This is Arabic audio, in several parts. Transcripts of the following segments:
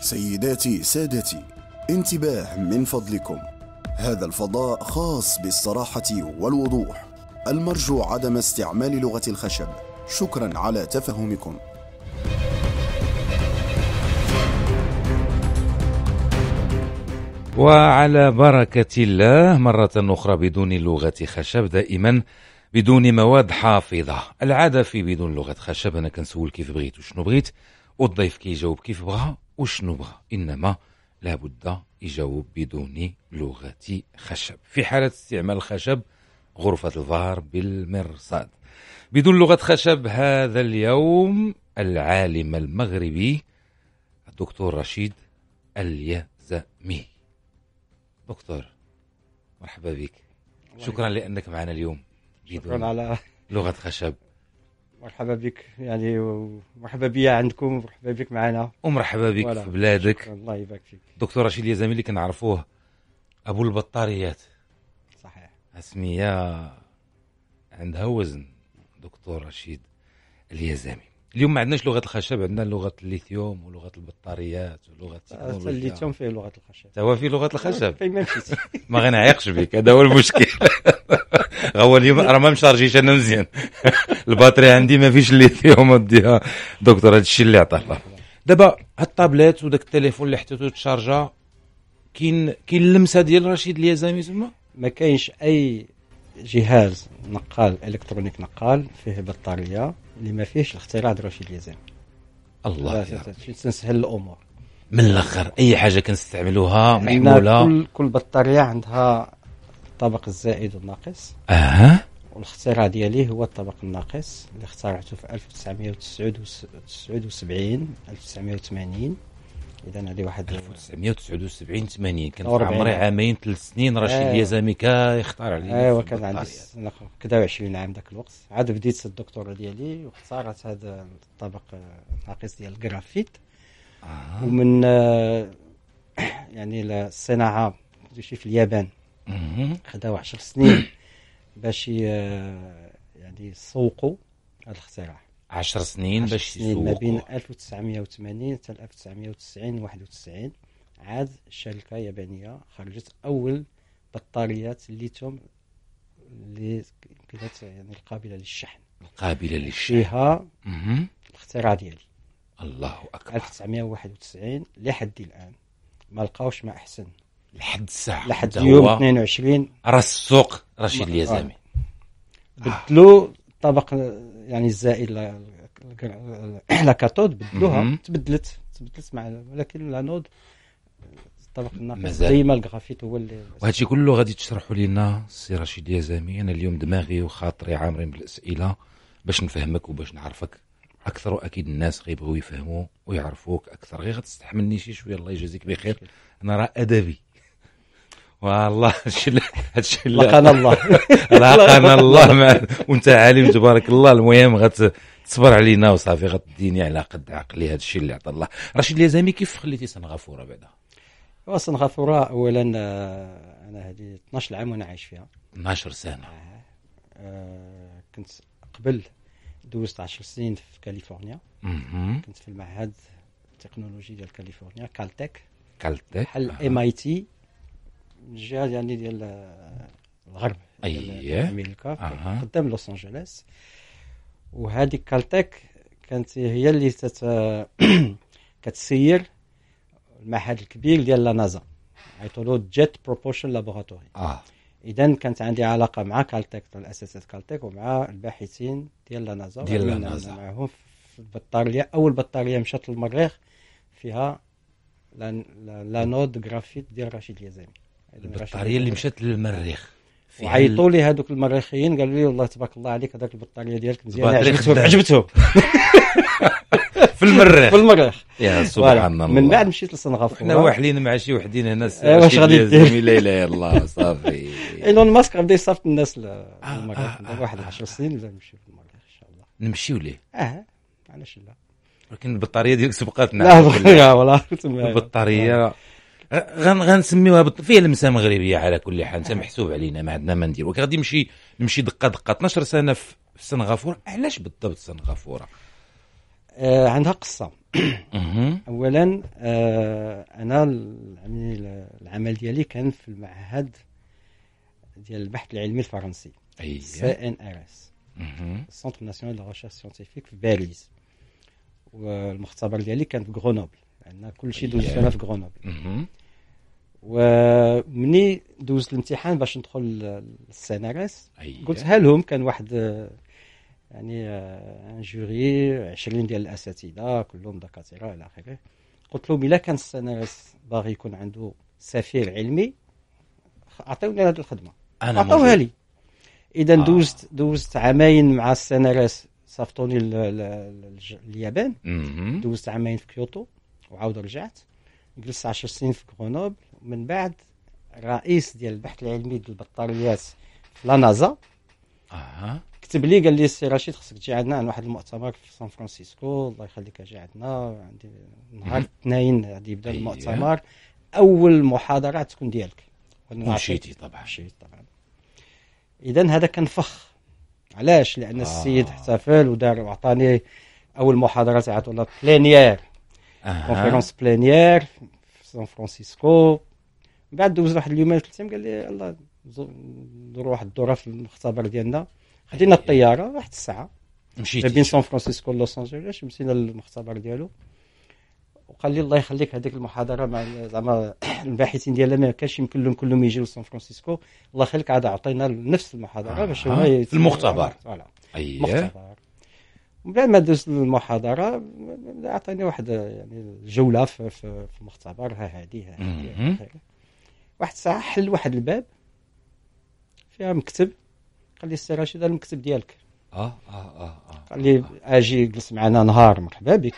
سيداتي سادتي انتباه من فضلكم هذا الفضاء خاص بالصراحة والوضوح المرجو عدم استعمال لغة الخشب شكرا على تفهمكم وعلى بركة الله مرة أخرى بدون لغة خشب دائما بدون مواد حافظة العادة في بدون لغة خشب أنا كنسول كيف بغيت وشنو بغيت والضيف كيجاوب كيف بغى وشنو إنما لابد يجاوب بدون لغة خشب في حالة استعمال الخشب غرفة الظهر بالمرصاد بدون لغة خشب هذا اليوم العالم المغربي الدكتور رشيد اليزمي دكتور مرحبا بك شكرا لأنك معنا اليوم شكرا على لغة خشب مرحبا بك يعني مرحبا بيا عندكم مرحبا بك معنا ومرحبا بك ولا. في بلادك الله يبارك فيك دكتور رشيد اليزامي اللي كنعرفوه ابو البطاريات صحيح اسميه عندها وزن دكتور رشيد اليزامي اليوم ما عندناش لغه الخشب عندنا لغه الليثيوم ولغه البطاريات ولغه آه، الليثيوم فيه لغه الخشب توا فيه لغه الخشب ما ما غنعيقش بك هذا هو المشكل هو اليوم راه ما مشارجيش انا مزيان الباتري عندي ما فيش اللي فيهم اديها دكتور هذا الشيء اللي عطاه الله دابا هاد الطابلات وداك التليفون اللي حطيتو تشارجا كاين كاين اللمسه ديال رشيد اليزامي تما ما كاينش اي جهاز نقال الكترونيك نقال فيه بطاريه اللي ما فيهش الاختراع ديال رشيد اليزامي الله تنسهل الامور من الاخر اي حاجه كنستعملوها محموله كل كل بطاريه عندها الطبق الزائد والناقص اها والاختراع ديالي هو الطبق الناقص اللي اخترعته في 1979 1980 اذا هذه واحد 1979 80 كان عمري عامين ثلاث سنين رشيد يا أيوة. يزامي كيختار علي ايوا كان عندي كذا 20 عام ذاك الوقت عاد بديت الدكتوراه ديالي واختارت هذا الطبق آه، الناقص ديال الجرافيت آه. ومن يعني الصناعه شي في اليابان خداو 10 سنين باش يعني يسوقوا هذا الاختراع 10 سنين باش يسوقوا ما بين 1980 حتى 1990 91 عاد شركه يابانيه خرجت اول بطاريات الليثيوم اللي كانت يعني القابله للشحن القابله للشحن فيها الاختراع ديالي الله اكبر 1991 لحد الان ما لقاوش ما احسن لحد الساعه لحد يوم 22 راه السوق رشيد آه. اليزامي بدلوا الطبق يعني الزائد لاكاتود بدلوها تبدلت تبدلت مع ولكن لانود الطبق الناقص ديما الكرافيت هو اللي وهذا الشيء كله غادي تشرحوا لنا السي رشيد يزامي انا اليوم دماغي وخاطري عامرين بالاسئله باش نفهمك وباش نعرفك اكثر واكيد الناس غيبغيو يفهموا ويعرفوك اكثر غير غتستحملني شي شويه الله يجازيك بخير انا راه ادبي والله هادشي لقانا الله لقانا الله مع وانت عالم تبارك الله المهم غتصبر علينا وصافي غتديني على قد عقلي هادشي اللي عطى الله رشيد اليزامي كيف خليتي سنغافوره بعدا وسنغافوره اولا آه، انا هذه 12 عام وانا عايش فيها 12 سنه آه،, آه كنت قبل دوزت 10 سنين في كاليفورنيا كنت في المعهد التكنولوجي ديال كاليفورنيا كالتك كالتك بحال ام اي تي من الجهه يعني ديال الغرب اييه امريكا قدام لوس انجلوس وهذيك كالتك كانت هي اللي تت... كتسير المعهد الكبير ديال لا نازا عيطولو جيت بروبوشن لابوراتوري اه اذا كانت عندي علاقه مع كالتك مؤسسه كالتك ومع الباحثين ديال لا نازا ديال لا نازا معهم في البطاريه اول بطاريه مشات للمريخ فيها لانود لا... جرافيت ديال رشيد اليزاني البطاريه اللي مشات للمريخ وعيطوا لي هذوك المريخيين قالوا لي والله تبارك الله عليك هذاك البطاريه ديالك مزيانه عجبتهم عجبتهم في المريخ في المريخ يا سبحان الله من بعد مشيت لسنغافوره حنا واحلين مع شي وحدين هنا آه، واش غادي دير لا اله الا الله صافي ايلون ماسك غادي يصيفط الناس للمريخ آه، آه، واحد 10 سنين ولا نمشيو في المريخ ان شاء الله نمشيو ليه اه علاش لا ولكن البطاريه ديالك سبقاتنا لا والله البطاريه أه، غن غنسميوها بط... فيها لمسه مغربيه على كل حال انت محسوب علينا ما عندنا ما نديرو غادي نمشي نمشي دقه دقه 12 سنه في سنغافوره علاش بالضبط سنغافوره؟ آه عندها قصه اولا آه انا العمل ديالي كان في المعهد ديال البحث العلمي الفرنسي سي ان ار اس سونتر ناسيونال دو ريشيرش سيانتيفيك في باريس والمختبر ديالي كان في غرونوبل لان كل شيء طيب. دوزنا في غرونوبل ومني دوزت الامتحان باش ندخل للسيناريس قلتها لهم كان واحد يعني ان جوري 20 ديال الاساتذه كلهم دكاتره الى اخره قلت لهم الا كان السيناريس باغي يكون عنده سفير علمي اعطوني هذه الخدمه انا عطوها لي اذا آه. دوزت دوزت عامين مع السيناريس صفطوني اليابان دوزت عامين في كيوتو وعاود رجعت جلست 10 سنين في غرونوبل من بعد رئيس ديال البحث العلمي ديال البطاريات في لا نازا اها كتب لي قال لي سي رشيد خصك تجي عندنا عند واحد المؤتمر في سان فرانسيسكو الله يخليك اجي عندنا عندي نهار الاثنين غادي يبدا أيوة. المؤتمر اول محاضره تكون ديالك مشيتي طبعا مشيت طبعا اذا هذا كان فخ علاش لان آه. السيد احتفل ودار وعطاني اول محاضره تاع ولا بلينيير كونفيرونس بلينيير في سان فرانسيسكو من بعد دوز واحد اليومين ثلاث ايام قال لي يلاه ندور واحد الدوره في المختبر ديالنا خدينا الطياره واحد الساعه مشيت بين سان فرانسيسكو ولوس انجلوس مشينا للمختبر ديالو وقال لي الله يخليك هذيك المحاضره مع زعما الباحثين ديالنا ما كانش يمكن لهم كلهم يجيو لسان فرانسيسكو الله يخليك عاد عطينا نفس المحاضره باش هما في المختبر فوالا أيه. المختبر بعد ما دوزت المحاضره اعطاني واحد يعني جوله في, المختبر ها هادي ها يعني واحد الساعه حل واحد الباب فيها مكتب قال لي السي رشيد المكتب ديالك آه،, اه اه اه, آه قال لي اجي جلس معنا نهار مرحبا بك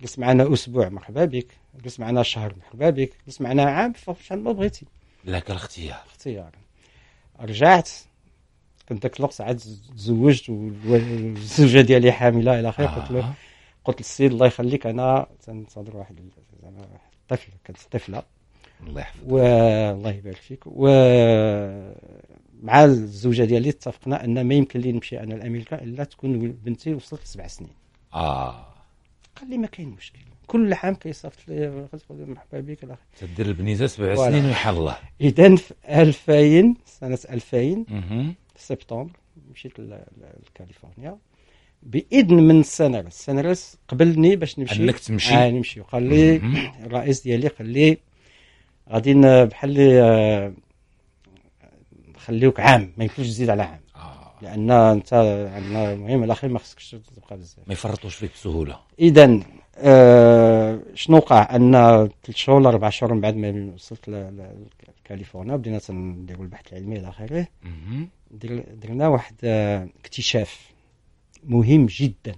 جلس معنا اسبوع مرحبا بك جلس معنا شهر مرحبا بك جلس معنا عام شحال ما بغيتي لك الاختيار اختيار رجعت كنت ذاك الوقت عاد تزوجت والزوجه ديالي حامله الى اخره قلت له آه. قلت للسيد الله يخليك انا تنتظر واحد زعما طفل كانت طفله الله يحفظك و... الله يبارك فيك و مع الزوجه ديالي اتفقنا ان ما يمكن لي نمشي انا لامريكا الا تكون بنتي وصلت سبع سنين اه قال لي ما كاين مشكل كل عام كيصيفط لي مرحبا بك الى اخره تدير البنيزه سبع سنين ويحل الله اذا في 2000 سنه 2000 سبتمبر مشيت لكاليفورنيا باذن من السنرس السنرس قبلني باش نمشي قال تمشي آه نمشي وقال لي الرئيس ديالي قال لي غادي بحال اللي آه، نخليوك عام ما يمكنش تزيد على عام آه. لان انت عندنا المهم الاخير ما خصكش تبقى بزاف ما يفرطوش فيك بسهوله اذا آه شنو وقع ان ثلاث شهور اربع شهور من بعد ما وصلت لكاليفورنيا بدينا تنديروا البحث العلمي الى اخره درنا واحد آه، اكتشاف مهم جدا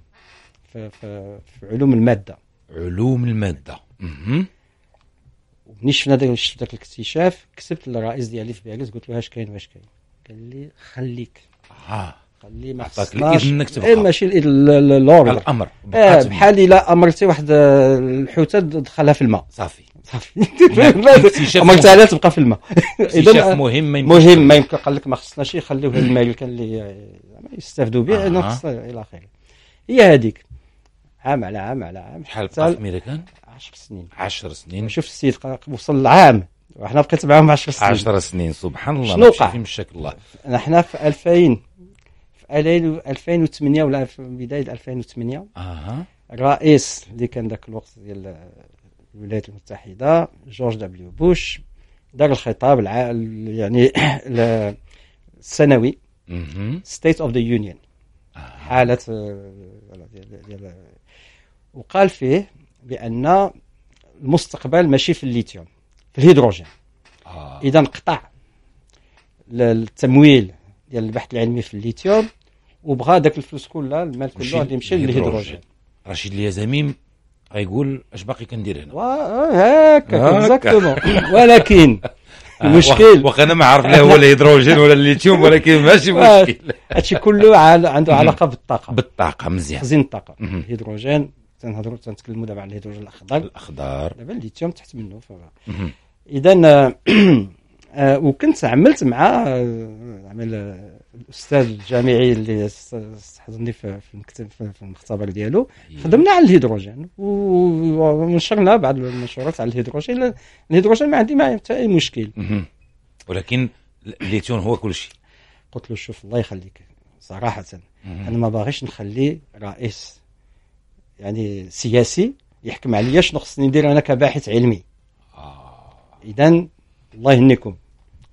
في, في, في علوم الماده علوم الماده ملي شفنا ذاك الاكتشاف كتبت للرئيس ديالي في بيريس قلت له اش كاين واش كاين قال لي خليك اه خلي ما عطاك الاذن انك تبقى إيه ماشي الاذن الامر آه، بحال الا امرتي واحد آه، الحوته دخلها في الماء صافي صافي عمرك على تبقى في الماء اذا مهم مهم ما يمكن قال لك ما خصناش خليوه للملكه اللي يستافدوا به خص الى اخره هي هذيك عام على عام على عام شحال بقى في الميريكان 10 سنين 10 سنين شوف السيد وصل العام وحنا بقيت معاهم 10 سنين 10 سنين سبحان الله شنو وقع مشاك الله حنا في 2000 في 2008 ولا في بدايه 2008 اها الرئيس اللي كان ذاك الوقت ديال الولايات المتحدة جورج دبليو بوش ذاك الخطاب الع... يعني السنوي ستيت اوف ذا يونيون حالة آه، وقال فيه بأن المستقبل ماشي في الليثيوم في الهيدروجين آه. إذا انقطع التمويل ديال البحث العلمي في الليثيوم وبغى داك الفلوس كلها المال كله غادي يمشي للهيدروجين رشيد اليزامي غيقول اش باقي كندير هنا هكا اكزاكتومون ولكن آه، المشكل واخا انا ما عارف لا هو الهيدروجين ولا الليثيوم ولكن ماشي آه، مشكل هادشي كله عنده علاقه بالطاقه بالطاقه مزيان خزين الطاقه الهيدروجين تنهضروا تنتكلموا دابا على الهيدروجين الاخضر الاخضر دابا الليثيوم تحت منه اذا آه، وكنت عملت مع عمل الاستاذ الجامعي اللي استحضرني في المكتب في المختبر ديالو إيه. خدمنا على الهيدروجين ونشرنا بعض المنشورات على الهيدروجين الهيدروجين ما عندي ما حتى اي مشكل ولكن الليثيوم هو كل شيء قلت له شوف الله يخليك صراحه انا ما باغيش نخلي رئيس يعني سياسي يحكم عليا شنو خصني ندير انا كباحث علمي آه. اذا الله يهنيكم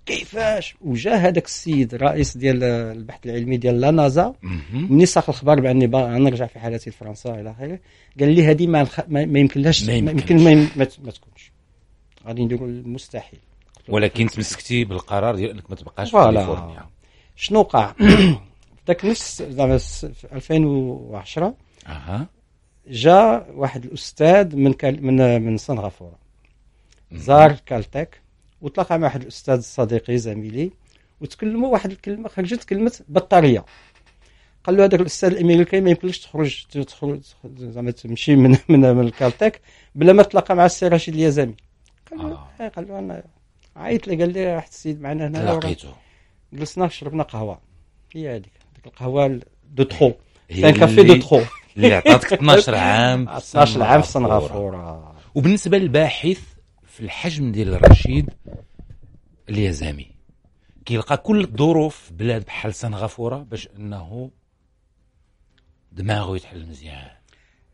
كيفاش وجا هذاك السيد رئيس ديال البحث العلمي ديال لا نازا ملي ساق الخبر باني نرجع في حالتي لفرنسا الى اخره قال لي هذه ما, الخ... ما يمكنلاش ما يمكن ما, ما, ما تكونش غادي نديروا المستحيل ولكن تمسكتي بالقرار ديال انك ما تبقاش في كاليفورنيا شنو وقع ذاك نفس زعما في 2010 اها جا واحد الاستاذ من كال... من من سنغافوره زار كالتك وتلاقى مع واحد الاستاذ صديقي زميلي وتكلموا واحد الكلمه خرجت كلمه بطاريه قال له هذاك الاستاذ الامريكي ما يمكنش تخرج تخرج زعما تمشي من من, من الكالتك بلا ما تلاقى مع السي رشيد اليزامي قال له آه. إيه، قال له انا عيط لي قال لي راح السيد معنا هنا لقيته جلسنا شربنا قهوه هي هذيك ديك القهوه دو تخو سان كافي دو تخو اللي عطاتك 12 عام 12 عام في سنغافوره وبالنسبه للباحث في الحجم ديال الرشيد اليزامي كيلقى كل الظروف بلاد بحال سنغافوره باش انه دماغه يتحل مزيان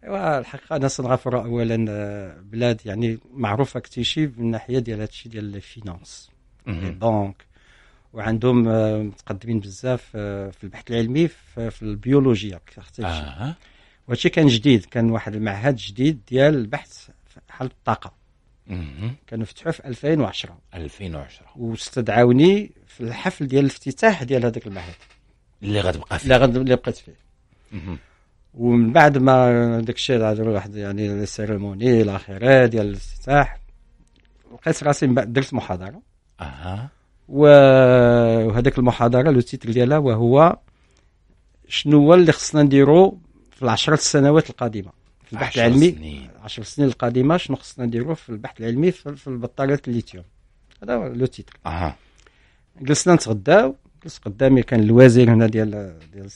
ايوا الحقيقه انا سنغافوره اولا آه، بلاد يعني معروفه كتيشي من الناحيه ديال هادشي ديال الفينانس لي دونك وعندهم آه، متقدمين بزاف آه، في البحث العلمي في البيولوجيا آه. وهادشي كان جديد كان واحد المعهد جديد ديال البحث في حل الطاقه كانوا فتحوا في 2010 2010 واستدعاوني في الحفل ديال الافتتاح ديال هذاك المعهد اللي غتبقى فيه اللي غد... اللي بقيت فيه ومن بعد ما داك الشيء واحد يعني السيريموني الى اخره ديال الافتتاح لقيت راسي من بعد درت محاضره اها وهذاك المحاضره لو تيتر ديالها وهو شنو هو اللي خصنا نديرو في العشرة السنوات القادمه في البحث العلمي سنين. 10 سنين القادمه شنو خصنا نديرو في البحث العلمي في البطاريات الليثيوم هذا لو تيتر اها جلسنا نتغداو جلس قدامي كان الوزير هنا ديال ديال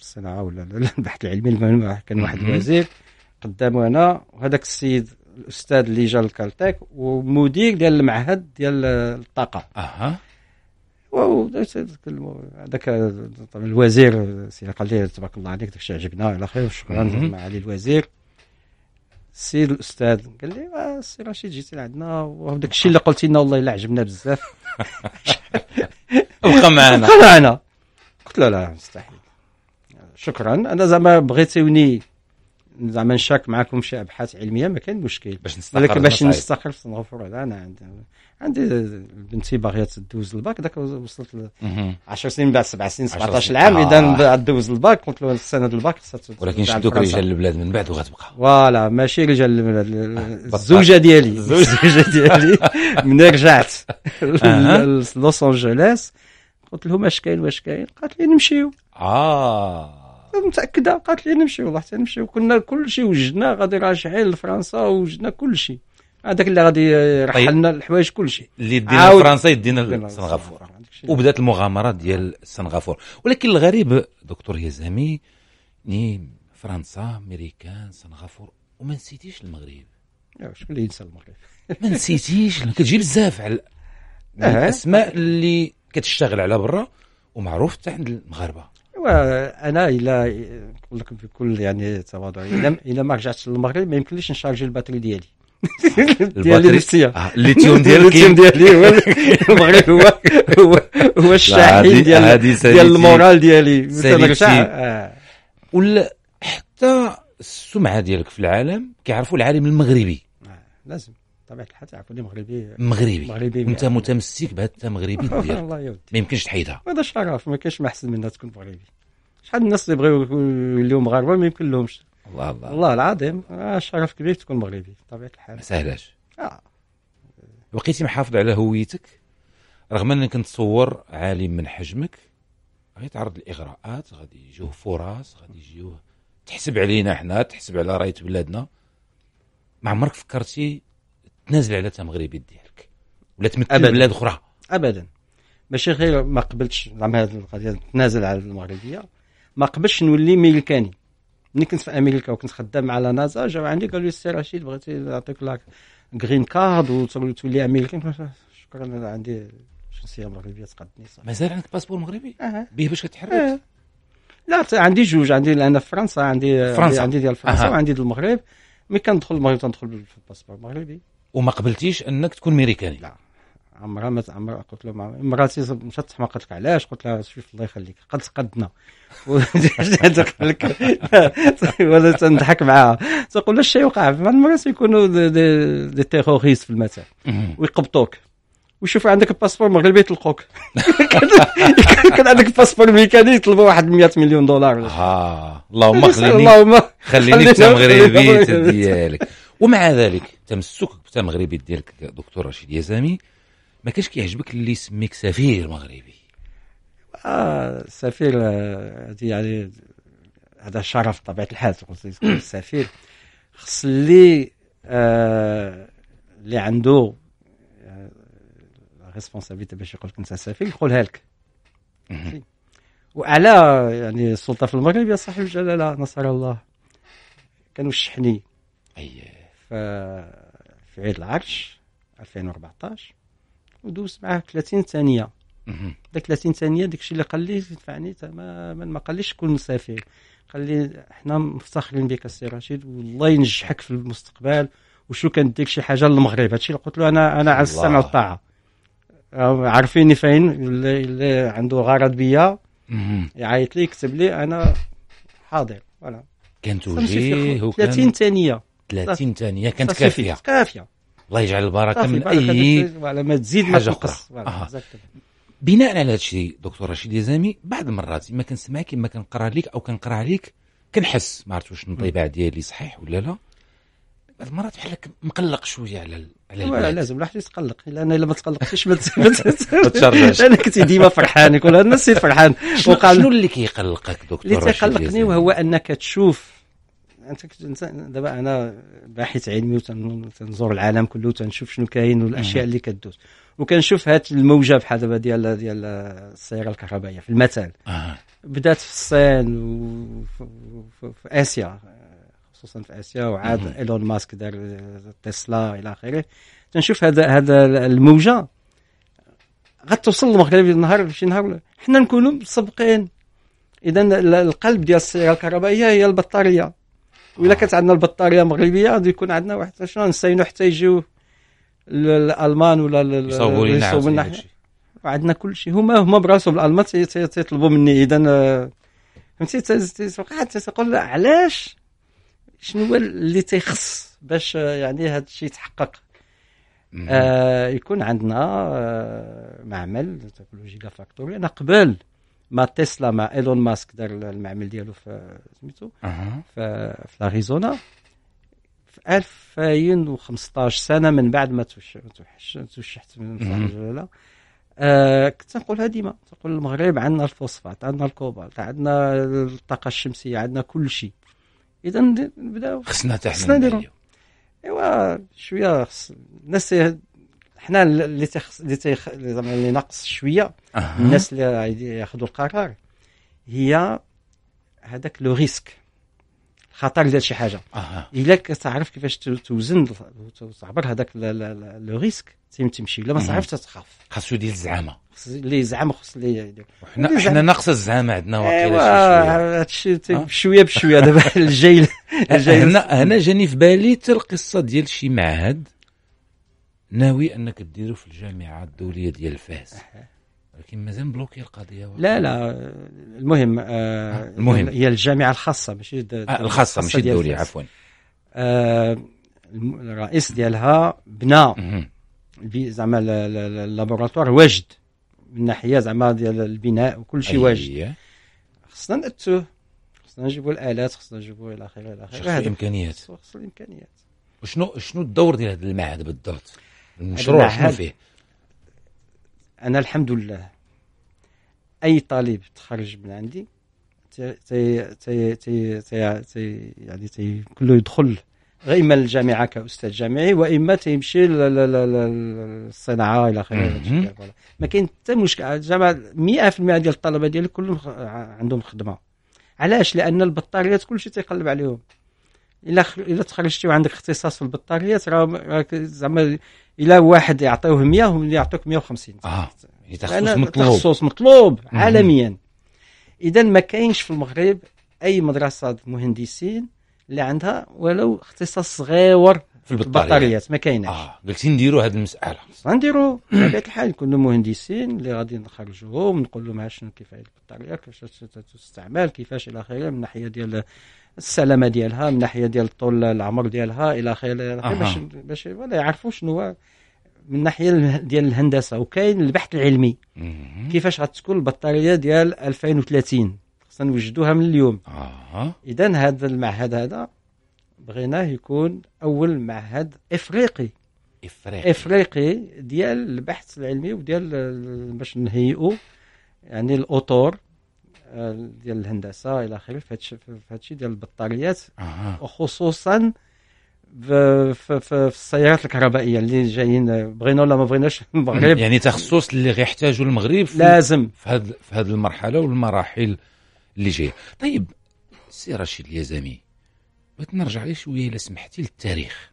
الصناعه ولا البحث العلمي المهم كان واحد الوزير قدامه انا وهذاك السيد الاستاذ اللي جا لكالتيك ومدير ديال المعهد ديال الطاقه اها واو هذاك الوزير قال لي تبارك الله عليك داك الشيء عجبنا على خير وشكرا علي الوزير السيد الاستاذ قال لي آه، سي رشيد جيتي لعندنا وداك الشيء اللي قلتي لنا والله الا عجبنا بزاف بقى معنا بقى معنا قلت له لا مستحيل شكرا انا زعما بغيتوني زعما نشارك معكم شي ابحاث علميه ما كاين مشكل باش نستقر ولكن باش نستقر في سنغافوره انا عندي عندي بنتي باغيه تدوز الباك داك وصلت 10 سنين من بعد 7 سنين 17 عام اذا دوز الباك قلت له السنه الباك ولكن شدوك رجال البلاد من بعد وغتبقى فوالا ماشي رجال البلاد آه. الزوجه ديالي الزوجه ديالي من رجعت لوس انجلوس قلت لهم اش كاين واش كاين قالت لي نمشيو اه متاكده قالت لي نمشيو والله حتى نمشيو كنا كلشي وجدنا غادي راجعين لفرنسا وجدنا كلشي هذاك اللي غادي يرحلنا طيب. الحوايج كلشي اللي يدينا لفرنسا يدينا لسنغافوره وبدات المغامره ديال سنغافوره ولكن الغريب دكتور هزامي فرنسا امريكان سنغافوره وما نسيتيش المغرب شكون اللي ينسى المغرب ما نسيتيش كتجي بزاف على الاسماء اللي كتشتغل على برا ومعروف حتى عند المغاربه وانا الا نقول لكم بكل يعني تواضع الا ما رجعتش للمغرب ما يمكنليش نشارجي الباتري ديالي ديالي نفسيه آه، الليثيوم ديالك الليثيوم إيه؟ ديالي هو المغرب هو هو, هو الشاحن ديال ديال المورال ديالي ولا آه. حتى السمعه ديالك في العالم كيعرفوا العالم المغربي آه، لازم بطبيعه الحال تعرفوني مغربي مغربي مغربي انت يعني. متمسك بهذا مغربي ديالك الله يودي ما يمكنش تحيدها هذا شرف ما كاينش ما احسن منها تكون مغربي شحال الناس اللي بغيو يوليو مغاربه ما يمكن لهمش الله الله والله العظيم آه شرف كبير تكون مغربي بطبيعه الحال ما سهلاش اه بقيتي محافظ على هويتك رغم انك تصور عالم من حجمك غيتعرض لاغراءات غادي يجيوه فرص غادي يجيوه تحسب علينا حنا تحسب على رايه بلادنا ما عمرك فكرتي تنازل على مغربي ديالك ولا تمثل بلاد اخرى ابدا ماشي غير ما قبلتش زعما هذه القضيه تنازل على المغربيه ما قبلتش نولي ميلكاني ملي كنت في امريكا وكنت خدام على نازا جاو عندي قالوا لي السي رشيد بغيتي نعطيك لاك جرين كارد وتولي امريكا شكرا انا عندي الجنسيه المغربيه تقدني صح مازال عندك باسبور مغربي أه. به باش كتحرك أه. لا عندي جوج عندي انا في فرنسا عندي فرنسا. عندي ديال فرنسا أه. وعندي ديال المغرب ملي كندخل المغرب تندخل بالباسبور المغربي وما قبلتيش انك تكون ميريكاني لا عمرها ما عمرها قلت له مراتي مشات ما قالت لك علاش قلت لها شوف الله يخليك قد قدنا ولا تنضحك معاها تقول لها الشيء وقع مع المرات يكونوا دي, تيروريست في المثل ويقبطوك ويشوف عندك الباسبور مغربي يطلقوك كان عندك الباسبور امريكاني يطلبوا واحد 100 مليون دولار اه اللهم خليني اللهم خليني انت مغربي ديالك ومع ذلك تمسكك مغربي ديالك دكتور رشيد يزامي ما كانش كيعجبك اللي يسميك سفير مغربي اه سفير هذه آه، يعني هذا شرف بطبيعه الحال تكون السفير خص اللي آه اللي عنده ريسبونسابيلتي آه، باش يقول لك انت سفير يقولها لك وعلى يعني السلطه في المغرب يا صاحب الجلاله نصر الله كانوا الشحني اييه في عيد العرش 2014 ودوزت معاه 30 ثانيه داك 30 ثانيه داك الشيء اللي قال لي دفعني ما ما قاليش كون مسافر قال لي حنا مفتخرين بك السي رشيد والله ينجحك في المستقبل وشو كان ديك شي حاجه للمغرب هادشي اللي قلت له انا انا على السمع والطاعه عارفيني فين اللي, اللي عنده غرض بيا يعيط لي يكتب لي انا حاضر فوالا كان توجيه 30 ثانيه 30 ثانيه كانت كافيه كافيه الله يجعل البركه من اي ما تزيد حاجه اخرى آه. بناء على هذا الشيء دكتور رشيد يا زامي بعض المرات ما كنسمع كما كنقرا لك او كنقرا عليك كنحس ما عرفت واش الطباع ديالي صحيح ولا لا بعض المرات بحال مقلق شويه على على لا لازم الواحد يتقلق لان الا ما تقلقش ما تشرجش انا كنت ديما فرحان يقول الناس فرحان شنو اللي كيقلقك دكتور اللي تيقلقني وهو انك تشوف انت كنت دابا انا باحث علمي وتنزور العالم كله وتنشوف شنو كاين والاشياء اللي كدوز وكنشوف هاد الموجه بحال دابا ديال ديال السياره الكهربائيه في المثال آه. بدات في الصين وفي اسيا خصوصا في اسيا وعاد مم. ايلون ماسك دار تسلا الى اخره تنشوف هذا هذا الموجه غتوصل المغرب نهار شي نهار حنا نكونوا مسبقين اذا القلب ديال السياره الكهربائيه هي البطاريه وإلا كانت عندنا البطاريه مغربيه غادي يكون عندنا واحد شنو نستعينوا حتى يجيو الالمان ولا يصوبوا لنا عندنا كل شيء هما هما براسهم الالمان تيطلبوا مني اذا فهمتي تقول علاش شنو هو اللي تيخص باش آه، يعني هذا الشيء يتحقق آه يكون عندنا آه معمل تقولوا فاكتوري انا قبل ما تسلا مع ايلون ماسك دار المعمل ديالو في سميتو في, في لاريزونا في 2015 سنه من بعد ما توشحت من الجلاله آه، كنت نقولها ديما تقول المغرب عندنا الفوسفات عندنا الكوبالت عندنا الطاقه الشمسيه عندنا كل شيء اذا نبداو خصنا خصنا نديرو ايوا شويه خص الناس حنا اللي تيخص اللي تيخ زعما اللي ناقص شويه أه. الناس اللي ياخذوا القرار هي هذاك لو ريسك الخطر ديال شي حاجه أه. الا كتعرف كيفاش توزن تعبر هذاك لو ريسك تمشي الا ما صعبتش تخاف خاصو يدير الزعامه اللي زعما خص اللي حنا حنا ناقصه الزعامه عندنا واقيلا شويه أه؟ بشويه بشويه دابا الجاي الجاي هنا هنا جاني في بالي حتى القصه ديال شي معهد ناوي انك تديره في الجامعه الدوليه ديال فاس ولكن مازال بلوكي القضيه لا لا المهم آه المهم هي الجامعه الخاصه ماشي آه الخاصه ماشي الدوليه عفوا آه الرئيس ديالها بنى زعما اللابوراتوار واجد من ناحيه زعما ديال البناء وكل شيء واجد أيوة. خصنا نأتوه خصنا نجيبوا الالات خصنا نجيبوا الى اخره الى اخره الامكانيات خصو الامكانيات وشنو شنو الدور ديال هذا المعهد بالضبط؟ المشروع شنو فيه؟ انا الحمد لله اي طالب تخرج من عندي تي تي تي تي, تي يعني تي كله يدخل اما الجامعه كاستاذ جامعي واما تيمشي للصناعه الى اخره ما كاين حتى مشكل الجامعه 100% ديال الطلبه ديالك كلهم عندهم خدمه علاش لان البطاريات كلشي تيقلب عليهم الا خ... الا تخرجتي وعندك اختصاص في البطاريات راه زعما الا واحد يعطيوه 100 يعطوك 150 اه يعني تخصص مطلوب تخصص مطلوب عالميا اذا ما كاينش في المغرب اي مدرسه مهندسين اللي عندها ولو اختصاص صغير في البطاريات ما كايناش اه قلت نديروا هذه المساله غنديروا بطبيعه الحال كنا مهندسين اللي غادي نخرجوهم نقول لهم شنو كيف هذه البطاريه كيفاش تستعمل كيفاش الى اخره من الناحيه ديال السلامه ديالها من الناحيه ديال طول العمر ديالها الى اخره أه. باش باش ولا يعرفوا شنو من الناحيه ديال الهندسه وكاين البحث العلمي كيفاش غتكون البطاريه ديال 2030 خصنا نوجدوها من اليوم آه. اذا هذا المعهد هذا بغيناه يكون اول معهد افريقي افريقي افريقي ديال البحث العلمي وديال باش نهيئوا يعني الاطور آه، ديال الهندسه الى اخره في فهادشي ديال البطاريات وخصوصا في, في, في السيارات الكهربائيه اللي جايين بغينا ولا ما بغيناش المغرب يعني تخصص اللي غيحتاجه المغرب في لازم في هذه في هذه المرحله والمراحل اللي جايه طيب سي رشيد يا بغيت نرجع لي شويه الا سمحتي للتاريخ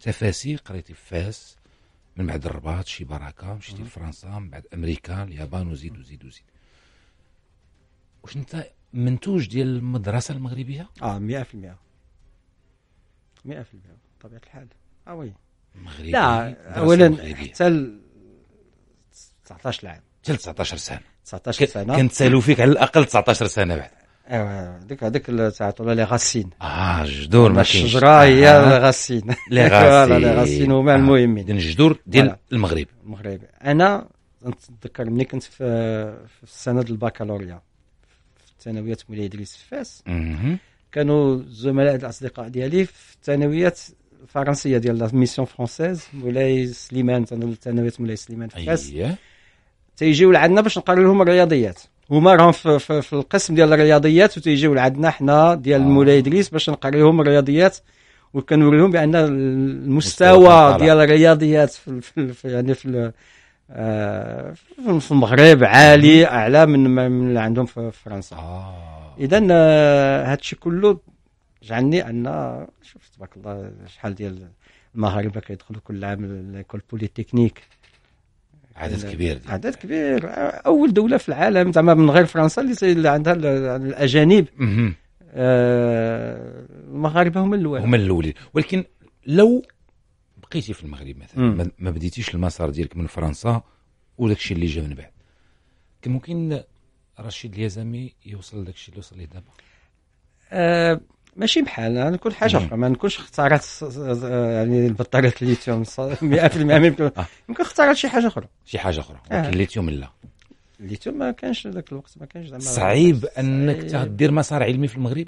تفاسير قريتي في فاس من بعد الرباط شي بركه مشيتي لفرنسا من بعد امريكا اليابان وزيد وزيد وزيد واش انت منتوج ديال المدرسه المغربيه اه 100% 100% بطبيعه الحال اه وي مغربي لا اولا حتى 19 عام حتى 19 سنه 19 سنه كنت سالو فيك على الاقل 19 سنه بعد ايوا هذيك هذيك تعطوا لي غاسين اه الجذور ما كاينش الشجره هي آه. غاسين لي غاسين لي غاسين هما آه. المهمين ديال الجذور ديال المغرب المغرب انا نتذكر ملي كنت في, في السنه الباكالوريا الثانويات مولاي ادريس في فاس كانوا زملاء الاصدقاء ديالي في الثانويات الفرنسيه ديال لا ميسيون فرونسيز مولاي سليمان الثانويات مولاي سليمان في فاس أيوة. تيجيو لعندنا باش نقرا لهم الرياضيات هما راهم في, في, في القسم ديال الرياضيات وتيجيو لعندنا حنا ديال آه. مولاي ادريس باش نقري لهم الرياضيات وكنوري لهم بان المستوى ديال الرياضيات في, في, في يعني في آه، في المغرب عالي اعلى من من اللي عندهم في فرنسا آه. اذا آه، هذا الشيء كله جعلني ان شوف تبارك الله شحال ديال المغاربه كيدخلوا كل عام ليكول بوليتكنيك عدد كبير دي. عدد كبير اول دوله في العالم زعما من غير فرنسا اللي عندها الاجانب آه المغاربه هم الاولين هم الاولين ولكن لو بقيتي في المغرب مثلا ما بديتيش المسار ديالك من فرنسا وداك الشيء اللي جا من بعد كان ممكن رشيد اليزامي يوصل لداك الشيء اللي وصل ليه دابا أه ماشي بحال انا كل حاجه اخرى ما نكونش اختارت يعني البطاريات الليثيوم 100% ممكن يمكن آه. اختارت شي حاجه اخرى شي حاجه اخرى آه. ولكن آه. الليثيوم لا الليثيوم ما كانش ذاك الوقت ما كانش زعما صعيب انك تدير مسار علمي في المغرب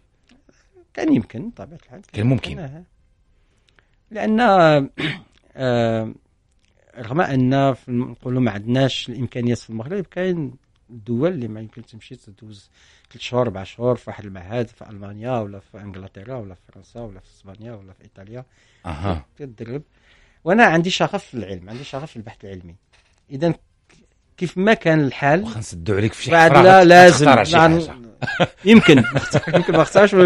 كان يمكن بطبيعه الحال كان ممكن آه. لان آه، رغم ان نقولوا ما عندناش الامكانيات في المغرب كاين الدول اللي ما يمكن تمشي تدوز ثلاث شهور اربع شهور في واحد المعهد في المانيا ولا في انجلترا ولا في فرنسا ولا في اسبانيا ولا في ايطاليا اها تدرب وانا عندي شغف في العلم عندي شغف في البحث العلمي اذا كيف ما كان الحال واخا نسدو عليك في شي بعد لا لازم يمكن يمكن ما اختارش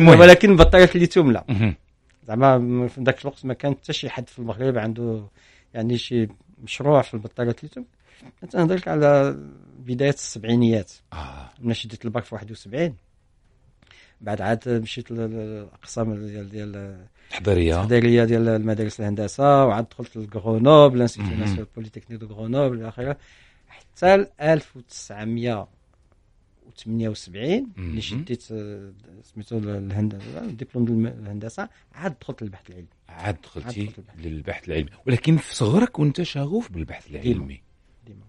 ولكن بالطريقه اللي تملى زعما في ذاك الوقت ما كان حتى شي حد في المغرب عنده يعني شي مشروع في البطاريات ليثيوم كنتهضر لك على بدايه السبعينيات آه. شديت الباك في 71 بعد عاد مشيت للاقسام ديال ديال التحضيريه التحضيريه ديال المدارس الهندسه وعاد دخلت لغرونوبل انستيتو ناسيونال بوليتكنيك دو غرونوبل الى اخره حتى 1900 78 اللي شديت آه، سميتو الدبلوم ديال الهندسه عاد دخلت للبحث العلمي عاد دخلتي للبحث العلمي ولكن في صغرك وانت شغوف بالبحث العلمي ديما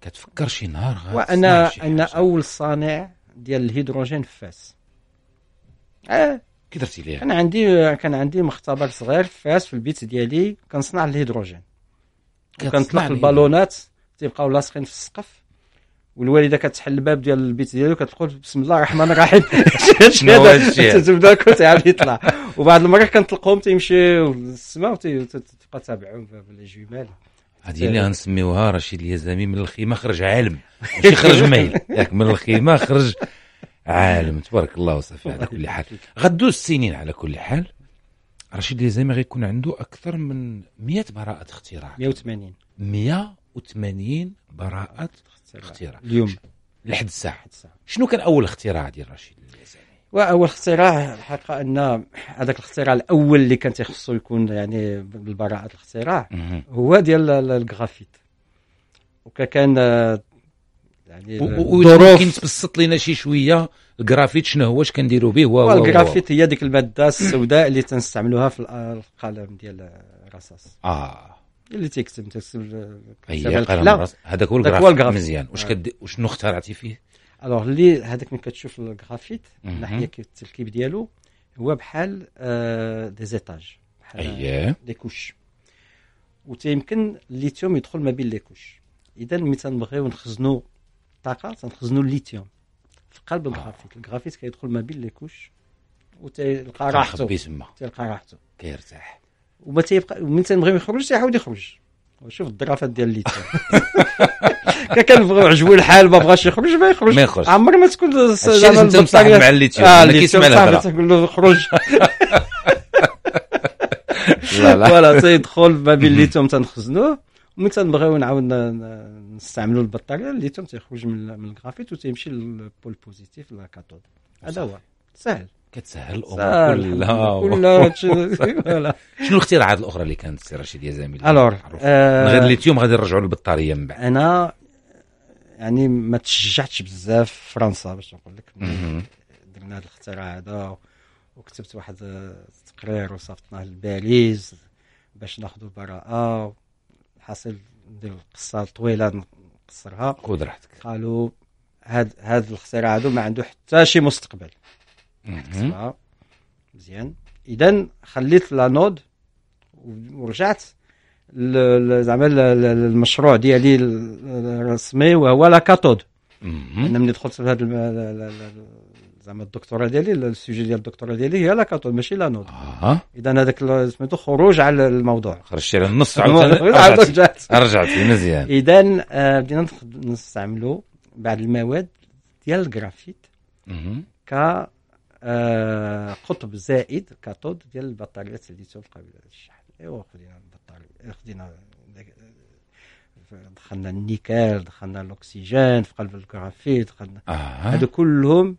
كتفكر شي نهار وانا شي انا اول صانع ديال الهيدروجين في فاس اه كي درتي ليه كان عندي كان عندي مختبر صغير في فاس في البيت ديالي كنصنع الهيدروجين كنطلق البالونات تيبقاو لاصقين في السقف والوالده كتحل الباب ديال البيت ديالو كتقول بسم الله الرحمن الرحيم شنو هذا عاد يطلع وبعض المرات كنطلقهم تيمشيو للسماء وتبقى تابعهم في الجمال هذه اللي غنسميوها رشيد اليزامي من الخيمه خرج عالم ماشي خرج مايل ياك من الخيمه خرج عالم تبارك الله وصافي على كل حال غدوز السنين على كل حال رشيد اليزامي غيكون عنده اكثر من 100 براءه اختراع 180 100 86 براءة اختراع اليوم لحد الساعة شنو كان أول اختراع ديال رشيد واول اختراع الحقيقه ان هذاك الاختراع الاول اللي كان تيخصو يكون يعني بالبراءه الاختراع هو ديال الجرافيت وكان آه، يعني الظروف آه، تبسط لنا شي شويه الجرافيت شنو هو اش كنديروا به هو الجرافيت هي ديك الماده السوداء اللي تنستعملوها في القلم ديال الرصاص اه اللي تيكتب تيكتب آه، هي قلم هذاك هو الجرافيك مزيان واش آه. كد... وشنو اخترعتي فيه؟ الوغ اللي هذاك من كتشوف الجرافيت الناحيه التركيب ديالو هو بحال آه دي زيتاج بحال أيه. دي كوش وتيمكن الليثيوم يدخل ما بين لي كوش اذا ملي تنبغيو نخزنوا الطاقه تنخزنوا الليثيوم في قلب آه. الجرافيت الجرافيت كيدخل ما بين لي كوش وتلقى راحته تلقى راحته كيرتاح وما تيبقى من تنبغي ما يخرجش تيعاود يخرج شوف الدرافات ديال اللي كنبغيو عجبو الحال ما بغاش يخرج ما يخرج ما يخرج عمر ما تكون زعما انت مصاحب مع اليوتيوب آه ما كيسمع الهضره تقول له خرج لا لا فوالا تيدخل طيب، ما بين توم تنخزنوه ومن تنبغيو نعاود نستعملوا البطاريه توم تيخرج من الجرافيت وتيمشي للبول بوزيتيف لا كاثود هذا هو سهل كتسهل الامور كلها كلها شنو الاختراعات الاخرى اللي كانت سي رشيد يا زميلي الور غير آه، الليثيوم غادي نرجعوا للبطاريه من بعد انا يعني ما تشجعتش بزاف فرنسا باش نقول لك درنا هذا الاختراع هذا وكتبت واحد التقرير وصفتناه لباريس باش ناخذ براءه حاصل ندير القصه طويله نقصرها خذ راحتك قالوا هاد هاد الاختراع هذا ما عنده حتى شي مستقبل مزيان اذا خليت لا نود ورجعت زعما المشروع ديالي الرسمي وهو لا كاتود انا ملي دخلت في هذا زعما الدكتوراه ديالي السوجي ديال الدكتوراه ديالي هي لا كاتود ماشي لا نود آه. اذا هذاك سميتو خروج على الموضوع خرجتي على النص رجعت رجعت مزيان اذا آه، بدينا نستعملوا بعض المواد ديال الجرافيت ك آه، قطب زائد كاثود ديال البطاريات الليثيوم قابله للشحن ايوا خدينا البطاريه خدينا دخلنا النيكل دخلنا الاكسجين في قلب الكرافيت دخلنا آه. هادو كلهم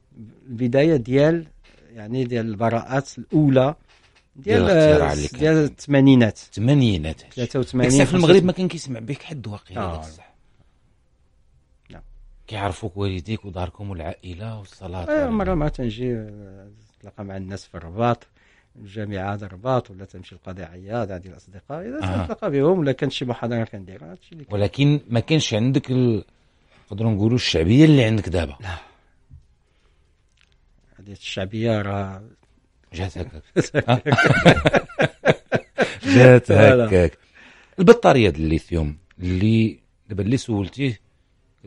البدايه ديال يعني ديال البراءات الاولى ديال ديال الثمانينات الثمانينات 83 في المغرب ما كان كيسمع بك حد واقيلا آه. كيعرفوك والديك وداركم والعائله والصلاه أيوة مره ما تنجي تتلاقى مع الناس في الرباط الجامعه هذا الرباط ولا تمشي القضية عياد عندي الاصدقاء اذا آه. تلقى بهم ولا كانت شي محاضره كندير هادشي اللي ولكن ما كانش عندك نقدروا نقولوا الشعبيه اللي عندك دابا لا هذه الشعبيه راه جات هكاك جات هكاك البطاريه ديال الليثيوم اللي دابا اللي سولتيه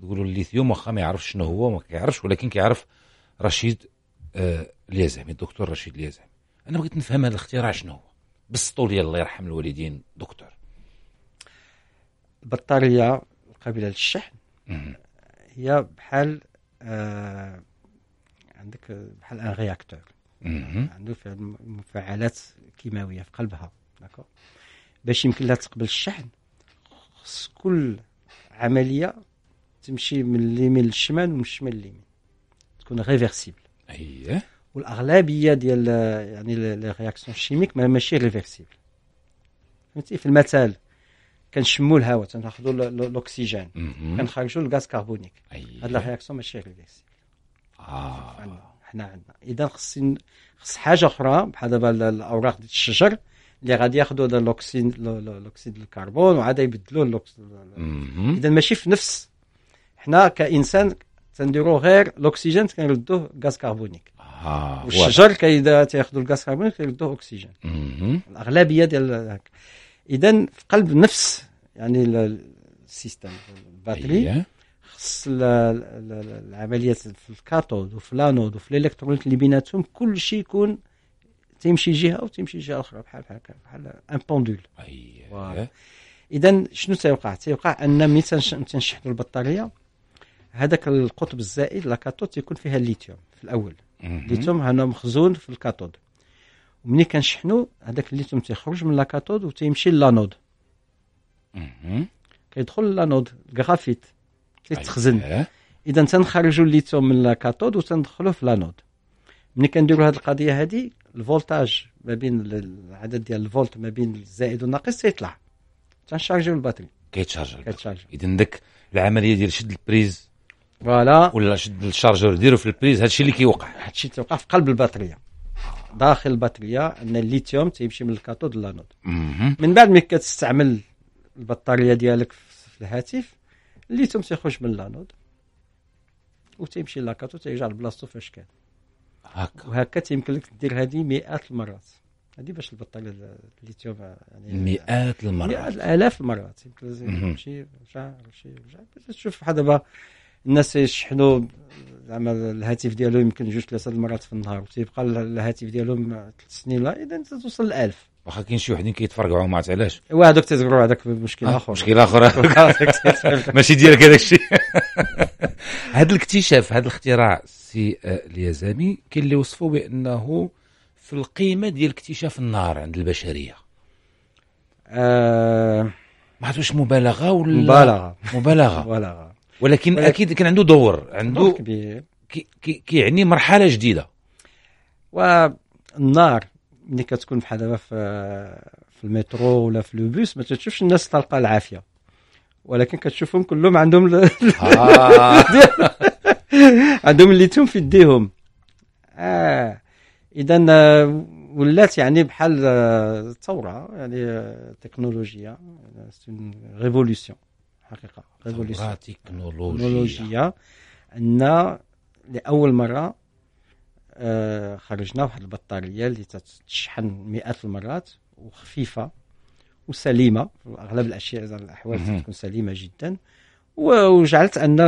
كتقولوا الليثيوم واخا ما يعرفش شنو هو ما كيعرفش ولكن كيعرف رشيد آه اليازعمي الدكتور رشيد اليازعمي انا بغيت نفهم هذا الاختراع شنو هو بسطوا الله يرحم الوالدين دكتور البطاريه القابله للشحن هي بحال آه عندك بحال ان رياكتور عنده مفاعلات كيماويه في قلبها داكور باش يمكن لها تقبل الشحن خص كل عمليه تمشي من اليمين للشمال ومن الشمال لليمين تكون ريفيرسيبل اييه والاغلبيه ديال يعني لي رياكسيون شيميك ماشي ريفيرسيبل فهمتي في المثال كنشموا الهواء تناخذوا الاكسجين كنخرجوا الغاز كربونيك أيه. هاد لا رياكسيون ماشي ريفيرسيبل اه حنا عندنا اذا خص خص حاجه اخرى بحال دابا الاوراق ديال الشجر اللي غادي ياخذوا هذا الاكسيد الكربون وعاد الاكسيد اذا ماشي في نفس حنا كانسان تنديرو غير الاكسجين كنردوه غاز كربونيك آه والشجر تياخذوا الغاز كربونيك كيردوه اكسجين الاغلبيه ديال اذا في قلب نفس يعني السيستم الباتري خص العمليات في الكاثود وفي الانود وفي الالكترونيك اللي بيناتهم كل شيء يكون تيمشي جهه وتيمشي جهه اخرى بحال بحال بحال ان بوندول اذا شنو تيوقع تيوقع ان ملي تنشحنوا البطاريه هذاك القطب الزائد لاكاتود تيكون فيها الليثيوم في الاول الليثيوم هنا مخزون في الكاثود ومني كنشحنو هذاك الليثيوم تيخرج من لاكاتود وتيمشي للانود كيدخل للانود الجرافيت تيتخزن أيوة. اذا تنخرجوا الليثيوم من لاكاتود وتندخلوه في لانود ملي كنديروا هذه القضيه هذه الفولتاج ما بين العدد ديال الفولت ما بين الزائد والناقص تيطلع تنشارجيو الباتري كيتشارج كيتشارج اذا ديك العمليه ديال شد البريز فوالا ولا شد الشارجور ديرو في البريز هادشي اللي كيوقع هادشي تيوقع في قلب البطاريه داخل البطاريه ان الليثيوم تيمشي من الكاثود للانود من بعد ما كتستعمل البطاريه ديالك في الهاتف الليثيوم تيخرج من الانود وتيمشي للكاثود تيرجع لبلاصتو فاش كان هكا وهكا تيمكن لك دير هذه مئات المرات هذه باش البطاريه الليثيوم يعني مئات المرات مئات الالاف المرات يمكن تمشي رجع رجع تشوف بحال دابا الناس يشحنوا زعما الهاتف ديالو يمكن جوج ثلاثه المرات في النهار وتيبقى الهاتف ديالو ثلاث سنين لا اذا توصل ل 1000 واخا كاين شي وحدين كيتفرقعوا ما عرفت علاش ايوا هذوك هذاك مشكل آه، اخر مشكل اخر ماشي ديالك هذاك الشيء هذا الاكتشاف هذا الاختراع سي آه، اليزامي كاين اللي وصفوا بانه في القيمه ديال اكتشاف النار عند البشريه آه ما عرفتش واش مبالغه ولا مبالغه مبالغه مبالغه ولكن, ولكن اكيد كان عنده دور عنده دور كبير كي, كي يعني مرحله جديده والنار ملي كتكون بحال دابا في في المترو ولا في لوبوس ما تشوفش الناس تلقى العافيه ولكن كتشوفهم كلهم عندهم ل... آه. عندهم الليتيوم في يديهم آه. اذا آه، ولات يعني بحال آه، ثوره يعني تكنولوجيا سي ريفولوسيون حقيقه تكنولوجيا تكنولوجيه ان لاول مره آه، خرجنا واحد البطاريه اللي تتشحن مئات المرات وخفيفه وسليمه اغلب الاشياء الاحوال تكون سليمه جدا وجعلت ان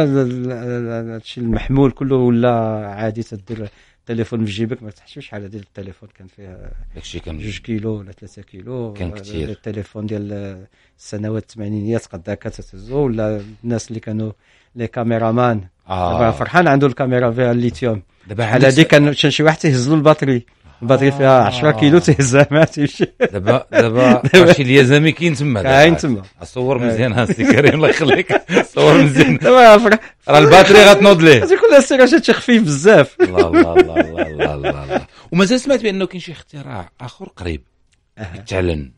المحمول كله ولا عادي تدير التليفون في جيبك ما تحسش شحال هذه التليفون كان فيها داكشي كان 2 كيلو ولا 3 كيلو كان كثير التليفون ديال السنوات الثمانينيات قد هكا تتهزو ولا الناس اللي كانوا لي كاميرامان آه. فرحان عنده الكاميرا فيها الليثيوم دابا على هذه كان شي واحد تيهز له الباتري الباتري آه. فيها 10 كيلو تهزها ما تمشي دابا دابا هادشي اليزامي كاين تما كاين تما صور آه. مزيان هاسي كريم الله يخليك صور مزيان دابا راه الباتري غتنوض ليه كلها السي شي خفيف بزاف الله الله الله الله الله ومازال سمعت بانه كاين شي اختراع اخر قريب تعلن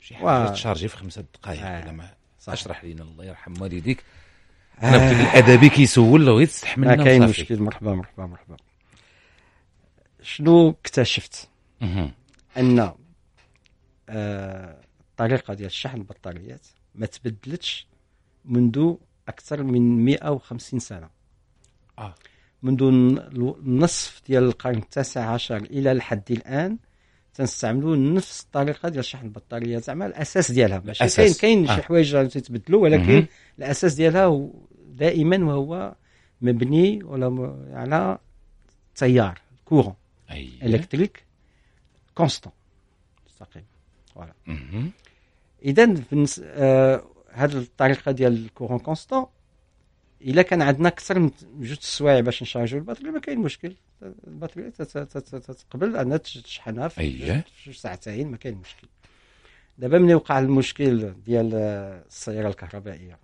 شي حاجه تشارجي في خمسة دقائق ولا آه. ما اشرح لينا الله يرحم والديك انا الادبي كيسول غير تستحملنا كاين مشكل مرحبا مرحبا مرحبا شنو اكتشفت ان آه، الطريقه ديال شحن البطاريات ما تبدلتش منذ اكثر من 150 سنه آه. منذ النصف ديال القرن التاسع عشر الى الحد الان تنستعملوا نفس الطريقه ديال شحن البطاريه زعما الاساس ديالها ماشي كاين كاين آه. شي حوايج تيتبدلوا ولكن مم. الاساس ديالها دائما وهو مبني ولا على التيار الكورون أيه. الكتريك كونستون مستقيم فوالا اذا آه هذه الطريقه ديال الكورون كونستون الا كان عندنا اكثر من جوج السوايع باش نشارجو الباتري ما كاين مشكل الباتري تتقبل انها تشحنها في جوج ساعتين ما كاين مشكل دابا ملي وقع المشكل ديال السياره الكهربائيه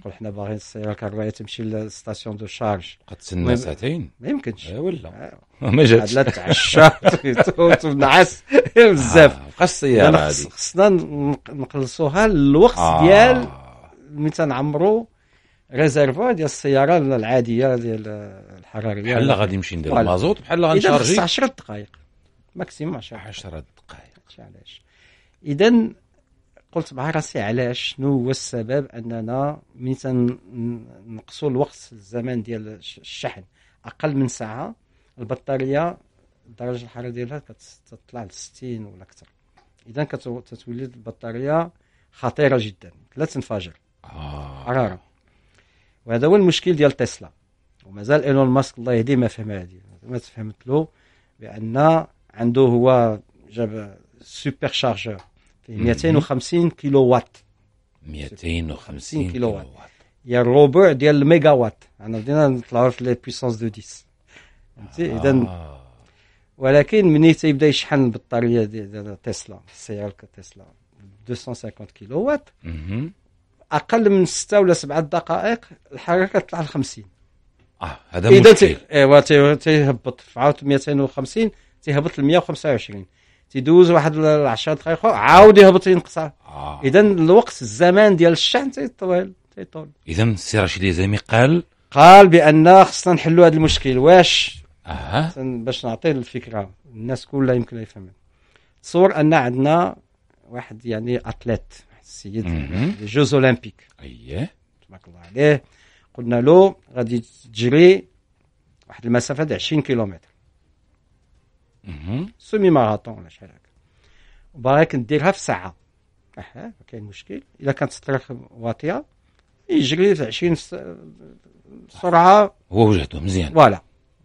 تقول حنا باغيين السياره الكهربائيه تمشي للستاسيون دو شارج قد تسنى ساعتين ما يمكنش إيه، ولا آه. ما جاتش لا تعشى ونعس بزاف بقى آه، السياره هذه خصنا نقلصوها للوقت آه. ديال من تنعمروا ريزرفوار ديال السياره العاديه ديال الحراريه بحال غادي نمشي ندير المازوت بحال غنشارجي 10 دقائق ماكسيموم 10 10 دقائق علاش اذا قلت مع راسي علاش شنو هو السبب اننا ملي نقصوا الوقت الزمان ديال الشحن اقل من ساعه البطاريه درجه الحراره ديالها كتطلع ل 60 ولا اكثر اذا كتولي البطاريه خطيره جدا لا تنفجر آه. حراره وهذا هو المشكل ديال تسلا ومازال ايلون ماسك الله يهديه ما فهم هذه ما تفهمت له بان عنده هو جاب سوبر شارجور في 250 كيلو وات 250 كيلو وات يا الربع ديال الميجا وات انا بدينا نطلعوا في لي بويسونس دو 10 فهمتي آه. اذا ولكن ملي تيبدا يشحن البطاريه ديال تسلا السياره تسلا 250 كيلو وات اقل من 6 ولا 7 دقائق الحركه كتطلع ل 50 اه هذا مشكل اذا ايوا تيهبط في عاود 250 تيهبط ل 125 تيدوز واحد 10 دقائق عاود يهبط ينقصها آه. اذا الوقت الزمان ديال الشحن تيطول تيطول اذا السي رشيد اليزامي قال قال بان خصنا نحلوا هذا المشكل واش اها باش نعطي الفكره الناس كلها يمكن يفهمها تصور ان عندنا واحد يعني اتليت السيد جوز اولمبيك اييه تبارك الله عليه قلنا له غادي تجري واحد المسافه 20 كيلومتر سومي ماراطون ولا شحال هكا وبراك نديرها في ساعه اها كاين مشكل الا كانت الطريق واطيه يجري في 20 سرعه هو وجهته مزيان فوالا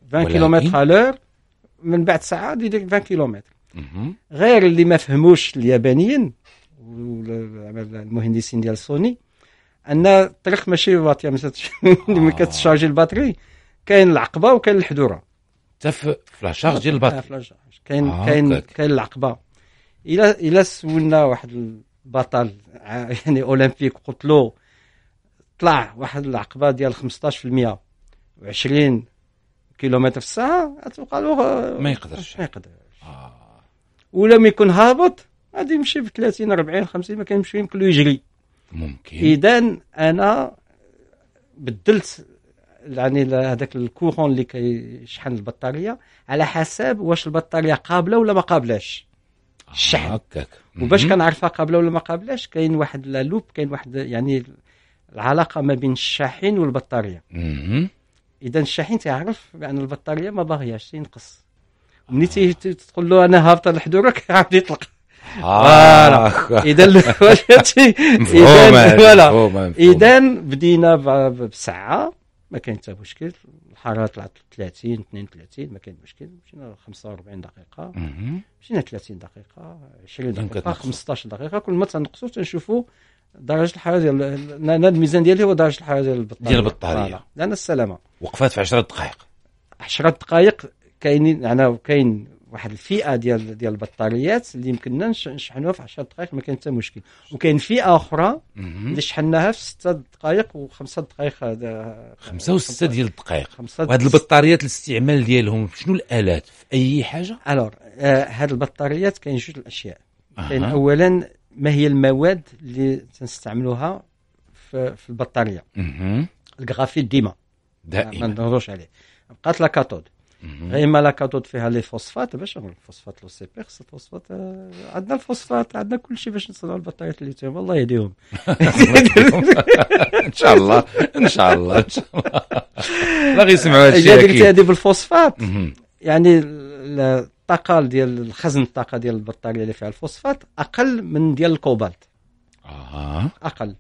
20 كيلومتر الور من بعد ساعه غادي يدير 20 كيلومتر غير اللي ما فهموش اليابانيين والمهندسين ديال سوني ان الطريق ماشي واطيه ما آه. كتشارجي الباتري كاين العقبه وكاين الحدوره تف لاشارج ديال البطل كاين آه كاين كاين العقبه الا الا سولنا واحد البطل يعني اولمبيك قلت له طلع واحد العقبه ديال 15% و20 كيلومتر في الساعه غتبقى له ما يقدرش ما يقدرش آه. ولا ما يكون هابط غادي يمشي ب 30 40 50 ما يمشي يمكن له يجري ممكن اذا انا بدلت يعني هذاك الكورون اللي كيشحن البطاريه على حسب واش البطاريه قابله ولا ما قابلاش آه، الشحن هكاك وباش كنعرفها قابله ولا ما قابلاش كاين واحد لا لوب كاين واحد يعني العلاقه ما بين الشاحن والبطاريه اذا الشاحن تيعرف بان البطاريه ما باغياش تينقص ملي تقول له انا هابطه لحضورك عاود يطلق آه. فوالا اذا اذا فوالا اذا بدينا بسعه ما كاين حتى مشكل الحراره طلعت 30 32 ما كاين مشكل مشينا 45 دقيقه مشينا 30 دقيقه 20 دقيقه 15 دقيقه كل ما تنقصوا تنشوفوا درجه الحراره ديال الميزان ديالي هو درجه الحراره ديال البطاريه ديال البطاريه لان السلامه وقفات في 10 دقائق 10 دقائق كاينين يعني كاين واحد الفئه ديال ديال البطاريات اللي يمكننا نشحنوها في 10 دقائق ما كان حتى مشكل وكاين فئه اخرى اللي شحناها في 6 دقائق و5 دقائق آه، خمسة و6 ديال الدقائق وهاد البطاريات الاستعمال ديالهم شنو الالات في اي حاجه الوغ آه هاد البطاريات كاين جوج الاشياء أه. كاين اولا ما هي المواد اللي تنستعملوها في, في البطاريه الغرافيت ديما دائما ما نهضروش عليه بقات لا كاثود غير ما لك فيها لي فوسفات باش نقول فوسفات لو سي بيغس فوسفات آه، عندنا الفوسفات عندنا كل شيء باش نصنعوا البطاريات الليثيوم الله يهديهم ان شاء الله ان شاء الله ان شاء الله لا يسمعوا هذا الشيء قلت هذه بالفوسفات يعني الطاقه ديال الخزن الطاقه ديال البطاريه اللي فيها الفوسفات اقل من ديال الكوبالت اها اقل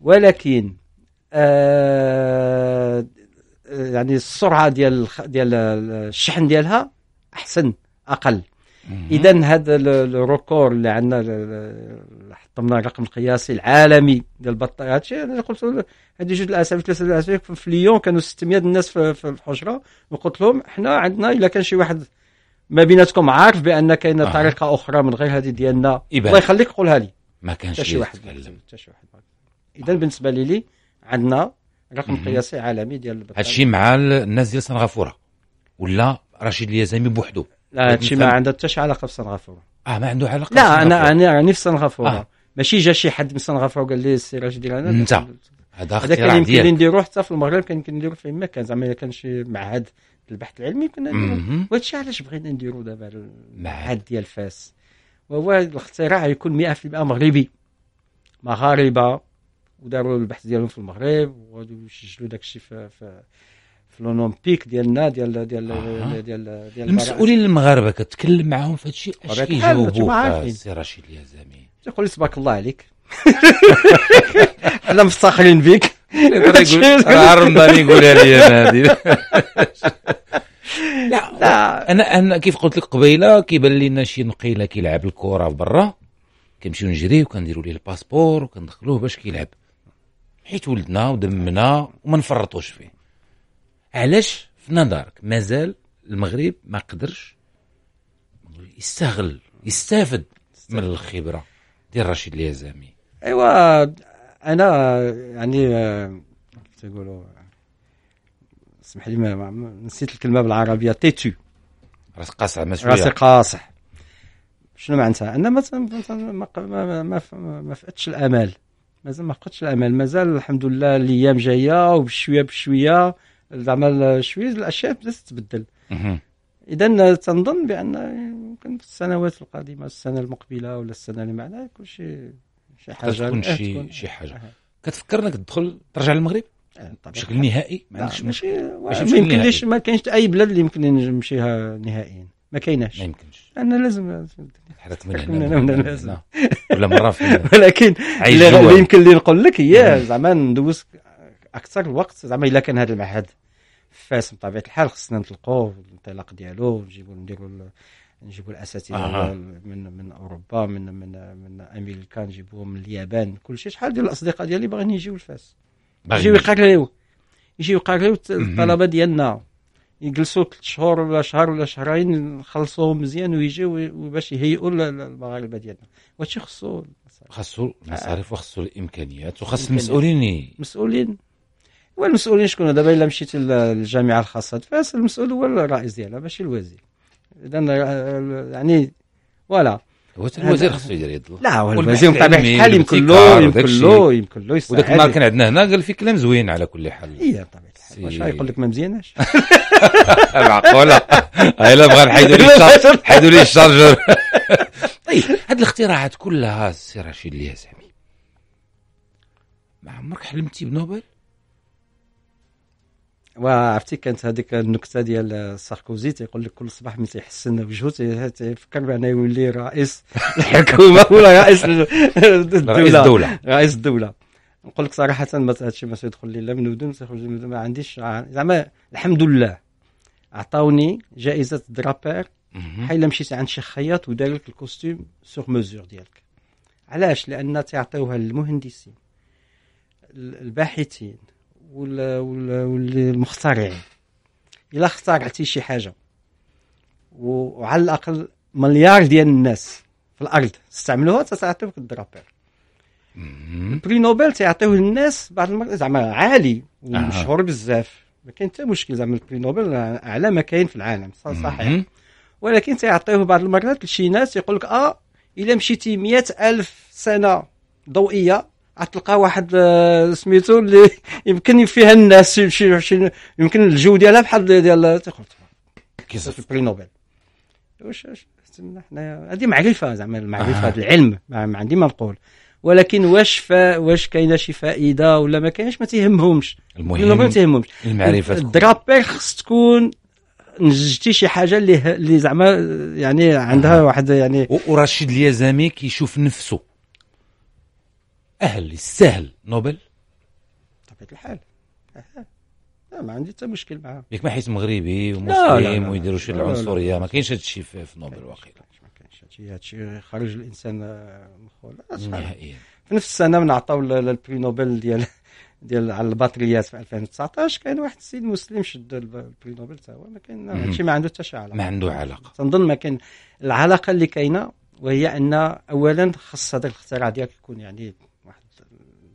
ولكن آه يعني السرعه ديال ديال الشحن ديالها احسن اقل اذا هذا الروكور اللي عندنا حطمنا الرقم القياسي العالمي ديال البطاريه انا قلت هذه جوج الاسابيع ثلاثه الاسابيع في ليون كانوا 600 الناس في الحجره وقلت لهم احنا عندنا الا كان شي واحد ما بيناتكم عارف بان كاين طريقه اخرى من غير هذه ديالنا الله يخليك قولها لي ما كانش شي واحد حتى شي واحد اذا بالنسبه لي لي عندنا رقم قياسي عالمي ديال هادشي مع الناس ديال سنغافوره ولا رشيد اليزامي بوحدو لا هادشي ما عنده حتى شي علاقه بسنغافوره اه ما عنده علاقه لا انا انا راني يعني في سنغافوره آه. ماشي جا شي حد من سنغافوره قال لي السي رشيد انا انت هذا كان يمكن لي نديرو حتى في المغرب كان يمكن نديرو فين ما كان زعما الا كان شي معهد البحث العلمي كنا نديرو وهادشي علاش بغينا نديرو دابا المعهد ديال فاس وهو الاختراع يكون 100% مغربي مغاربه وداروا البحث ديالهم في المغرب وغادي يسجلوا داك الشيء في, في في الاولمبيك ديالنا ديال ديال ديال ديال ديال المسؤولين المغاربه كتكلم معاهم في هذا الشيء اش كيجاوبوك سي رشيد اليازمي تيقول لي تبارك الله عليك حنا مفتخرين بك عرمباني يقولها لي انا هذه لا, لا انا انا كيف قلت لك قبيله كيبان لنا شي نقيله كيلعب الكره برا كنمشيو نجري وكنديروا ليه الباسبور وكندخلوه باش كيلعب حيت ولدنا ودمنا وما نفرطوش فيه علاش في نظرك مازال المغرب ما قدرش يستغل يستافد من الخبره ديال رشيد اليزامي ايوا انا يعني آه، كيف تقولوا اسمح لي ما نسيت الكلمه بالعربيه تيتو راس قاصح مسؤوليه راس قاصح شنو معناتها انا ما ما ما, فقدتش مازال ما فقدتش الامل مازال الحمد لله الايام جايه وبشويه بشويه زعما شويه الاشياء بدات تتبدل اذا تنظن بان يمكن في السنوات القادمه السنه المقبله ولا السنه اللي معناها كل شيء شي حاجه تكون شي شي حاجه آه، كتفكر انك تدخل ترجع للمغرب آه، بشكل نهائي ما عندكش مشكل ما يمكنليش ما كاينش اي بلاد اللي يمكن نمشيها نهائيا ما كايناش ما يمكنش انا لازم حرقت منها من من لازم ولا مره في ولكن اللي يمكن اللي نقول لك هي زعما ندوز اكثر الوقت زعما الا كان هذا المعهد فاس بطبيعه الحال خصنا نطلقوا الانطلاق ديالو نجيبوا نديروا نجيبوا الاساتذه آه. من من اوروبا من من من امريكا نجيبوهم من اليابان كل شيء شحال ديال الاصدقاء ديالي باغيين يجيو لفاس يجيو يقريو يجيو يقريو الطلبه ديالنا يجلسوا ثلاث شهور ولا شهر ولا شهرين نخلصوه مزيان ويجيو باش يهيئوا المغاربه ديالنا وهادشي خصو خصو المصاريف وخصو الامكانيات وخص المسؤولين المسؤولين والمسؤولين شكون دابا الا مشيت للجامعه الخاصه فاس المسؤول هو الرئيس ديالها ماشي الوزير اذا آه، يعني فوالا هو الوزير خصو يدير يد لا هو الوزير بطبيعه الحال يمكن له يمكن له يمكن له يساعد وداك النهار كان عندنا هنا قال في كلام زوين على كل حال اي بطبيعه الحال واش يقول لك ما مزياناش معقوله هاي بغا نحيدوا لي حيدوا لي الشارجر طيب هاد الاختراعات كلها السي رشيد اللي زعمي ما عمرك حلمتي بنوبل وعرفتي كانت هذيك النكته ديال ساركوزي تيقول لك كل صباح ملي تيحسن وجهه تيفكر بانه يولي رئيس الحكومه ولا رئيس الدوله رئيس الدوله رئيس الدوله نقول لك صراحه ما الشيء ما تيدخل لي لا من ودن ما عنديش زعما الحمد لله عطاوني جائزه درابير حيلا مشيت عند شي خياط ودار لك الكوستيم سور ميزور ديالك علاش لان تيعطيوها للمهندسين الباحثين والمخترعين الا اخترعتي شي حاجه وعلى الاقل مليار ديال الناس في الارض استعملوها تتعطيوك الدرابير البري نوبل تيعطيوه للناس بعض المرات زعما عالي ومشهور بزاف ما كاين حتى مشكل زعما البري نوبل اعلى ما كاين في العالم صحيح ولكن تيعطيوه بعض المرات لشي ناس يقول لك اه الا مشيتي مئة الف سنه ضوئيه غتلقى واحد آه، سميتو اللي يمكن فيها الناس شي يمكن الجو ديالها بحال ديال تيقول كيصيفط البري نوبل واش حنايا هذه معرفه زعما المعرفه آه. العلم ما عندي ما نقول ولكن واش فا واش كاينه شي فائده ولا ما كاينش ما تيهمهمش المهم ما تيهمهمش المعرفه الدرابير خص تكون نجتي شي حاجه اللي اللي زعما يعني عندها آه. واحد يعني ورشيد اليزامي كيشوف نفسه اهل السهل نوبل بطبيعه الحال لا ما عندي حتى مشكل معاه ياك ما حيت مغربي ومسلم ويديروا شي العنصريه ما كاينش هذا الشيء في نوبل واقيلا هادشي خرج الانسان مخول آه، نهائيا في نفس السنه من عطاو البري نوبل ديال ديال على الباتريات في 2019 كاين واحد السيد مسلم شد البري نوبل تا هو ما كاين هادشي ما عنده حتى شي علاقه ما عنده علاقه تنظن ما كاين العلاقه اللي كاينه وهي ان اولا خص هذاك الاختراع ديالك يكون يعني واحد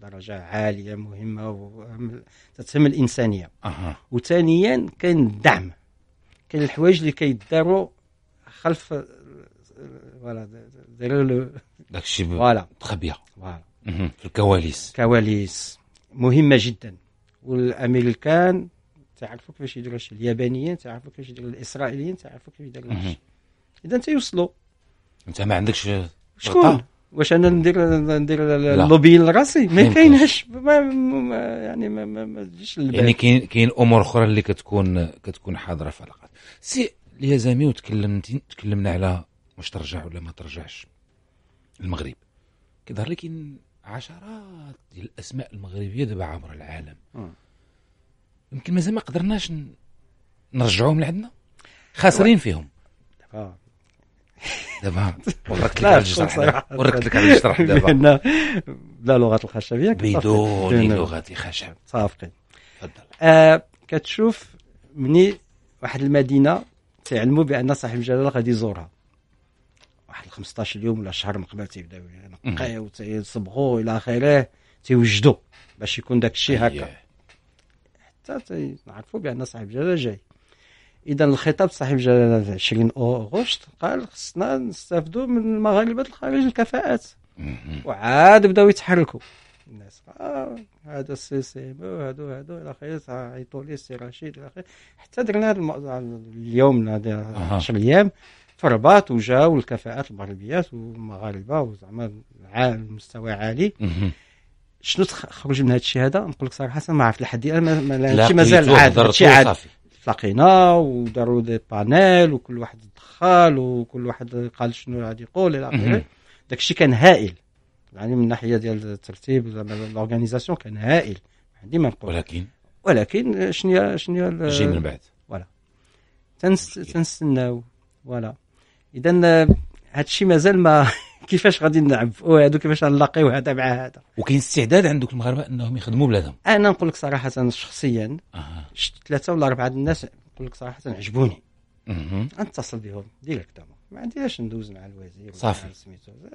درجه عاليه مهمه وتتهم الانسانيه أه. وثانيا كاين الدعم كاين الحوايج اللي كيداروا خلف فوالا d'ailleurs داكشي فوالا Très بيان فوالا في الكواليس كواليس مهمه جدا والامريكان تعرفوا كيفاش يديروا الشيء اليابانيين تعرفوا كيفاش يديروا الاسرائيليين تعرفوا كيفاش يديروا الشيء mm-hmm. اذا تيوصلوا انت ما عندكش شكون واش انا ندير ندير اللوبيين لراسي ما كاينهاش يعني ما ما, تجيش يعني كاين كاين امور اخرى اللي كتكون كتكون حاضره في العلاقات سي يا زميل تكلمنا على واش ترجع ولا ما ترجعش المغرب كيظهر لك عشرات ديال الاسماء المغربيه دابا عبر العالم آه. يمكن مازال ما قدرناش نرجعوهم لعندنا خاسرين فيهم آه. دابا دابا وركت لك على الجرح وركت لك على الجرح دابا بلا لغه الخشبيه بدون لغه الخشب صافي تفضل آه كتشوف مني واحد المدينه تعلموا بان صاحب الجلاله غادي يزورها واحد 15 يوم ولا شهر من قبل تيبداو ينقيو تيصبغوا الى اخره تيوجدوا باش يكون داك الشيء هكا حتى تنعرفوا بان صاحب جلاله جاي اذا الخطاب صاحب جلاله 20 اغسطس قال خصنا نستافدوا من المغاربه الخارج الكفاءات وعاد بداو يتحركوا الناس آه هذا السي سي هادو هادو الى اخره عيطوا لي السي رشيد الى اخره حتى درنا هذا اليوم هذا 10 ايام في الرباط وجاو الكفاءات المغربيات والمغاربه وزعما مستوى عالي شنو خرج من هذا الشيء هذا نقول لك صراحه ما عرفت لحد الان ما مازال عاد شي عاد تلاقينا وداروا دي بانيل وكل واحد دخل وكل واحد قال شنو غادي يقول الى اخره داك الشيء كان هائل يعني من الناحيه ديال الترتيب الاورغانيزاسيون كان هائل عندي ما نقول ولكن ولكن شنو شنو جاي من بعد فوالا تنستناو فوالا اذا هادشي مازال ما كيفاش غادي نعبئوا هادو كيفاش غنلاقيو هذا مع هذا وكاين استعداد عند دوك المغاربه انهم يخدموا بلادهم انا نقول لك صراحه شخصيا أه. شفت ثلاثه ولا اربعه الناس نقول لك صراحه عجبوني نتصل بهم ديريكت ما عنديش ندوز مع الوزير صافي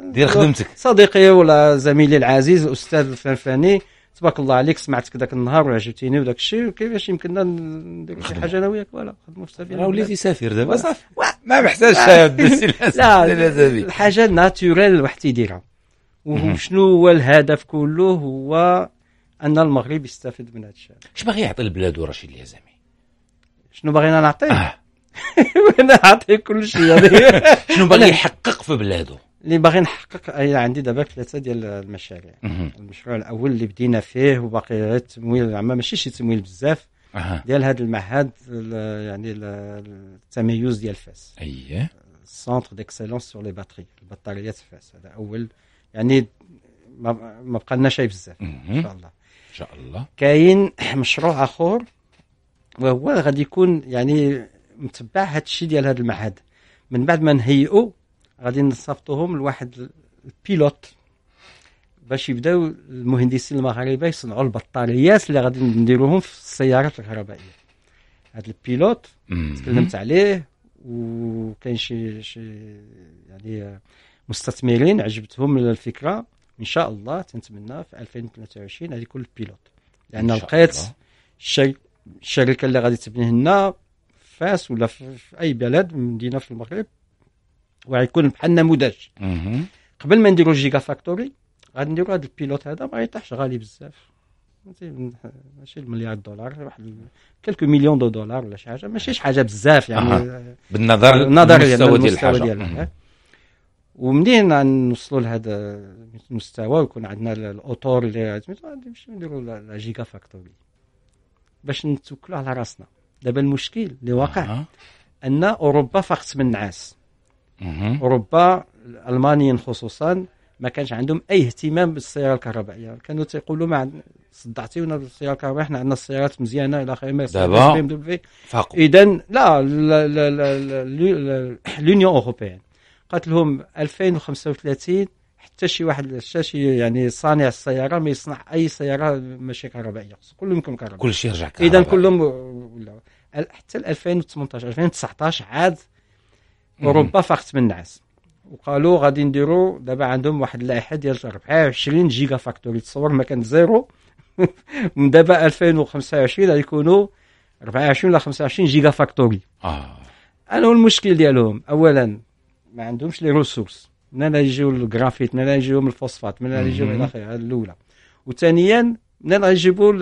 دير خدمتك صديقي ولا زميلي العزيز الاستاذ الفنفاني الفلاني تبارك الله عليك سمعتك ذاك النهار وعجبتيني وداك الشيء وكيفاش يمكننا نديرو شي حاجه انا وياك فوالا نخدموا في سفينه وليتي سافر دابا صافي ما محتاجش آه. لا الحاجه ناتوريل واحد يديرها وشنو هو الهدف كله هو ان المغرب يستفيد من هذا الشيء اش باغي يعطي البلاد رشيد اليزامي شنو باغينا نعطيه آه. انا نعطي كل شيء شنو باغي يحقق في بلاده اللي باغي نحقق عندي دابا ثلاثه ديال المشاريع المشروع الاول اللي بدينا فيه وباقي غير التمويل زعما ماشي شي تمويل بزاف أه. ديال هذا المعهد يعني التميز ديال فاس اييه سونتر ديكسيلونس سور لي باتري البطاريات في فاس هذا اول يعني ما بقى لنا شي بزاف ان شاء الله ان شاء الله كاين مشروع اخر وهو غادي يكون يعني متبع هذا الشيء ديال هذا المعهد من بعد ما نهيئوا غادي نصفطوهم لواحد البيلوت باش يبداو المهندسين المغاربه يصنعوا البطاريات اللي غادي نديروهم في السيارات الكهربائيه هذا البيلوت تكلمت عليه وكاين شي شي يعني مستثمرين عجبتهم الفكره ان شاء الله تنتمنى في 2023 غادي يكون البيلوت لان لقيت الشركه اللي غادي تبني هنا فاس ولا في اي بلد مدينه في المغرب وغيكون بحال نموذج قبل ما نديرو جيجا فاكتوري غادي نديرو هذا البيلوت هذا ما يطيحش غالي بزاف ماشي المليار دولار واحد كلكو مليون دو دولار ولا شي حاجه ماشي شي حاجه بزاف يعني آه. بالنظر النظر للمستوى ديال الحاجه أه. ومنين نوصلوا لهذا المستوى ويكون عندنا الاوتور اللي نمشيو نديروا لا جيجا فاكتوري باش نتوكلوا على راسنا دابا المشكل اللي واقع آه. ان اوروبا فقت من النعاس اوروبا الالمانيين خصوصا ما كانش عندهم اي اهتمام بالسياره الكهربائيه كانوا تيقولوا ما صدعتيونا بالسياره الكهربائيه حنا عندنا السيارات مزيانه الى اخره دابا اذا لا لونيون اوروبيان قالت لهم 2035 حتى شي واحد حتى شي يعني صانع السياره ما يصنع اي سياره ماشي كهربائيه كلهم يكون كهربائيين كل شيء يرجع كهربائي اذا كلهم ولا حتى 2018 2019 عاد اوروبا فاقت من النعاس وقالوا غادي نديروا دابا عندهم واحد اللائحه ديال 24 جيجا فاكتوري تصور ما كان زيرو من دابا 2025 غادي يكونوا 24 ولا 25 جيجا فاكتوري اه انا المشكل ديالهم اولا ما عندهمش لي ريسورس منين يجيو الجرافيت منين يجيو الفوسفات منين يجيو الى اخره هذه الاولى وثانيا منين غيجيبوا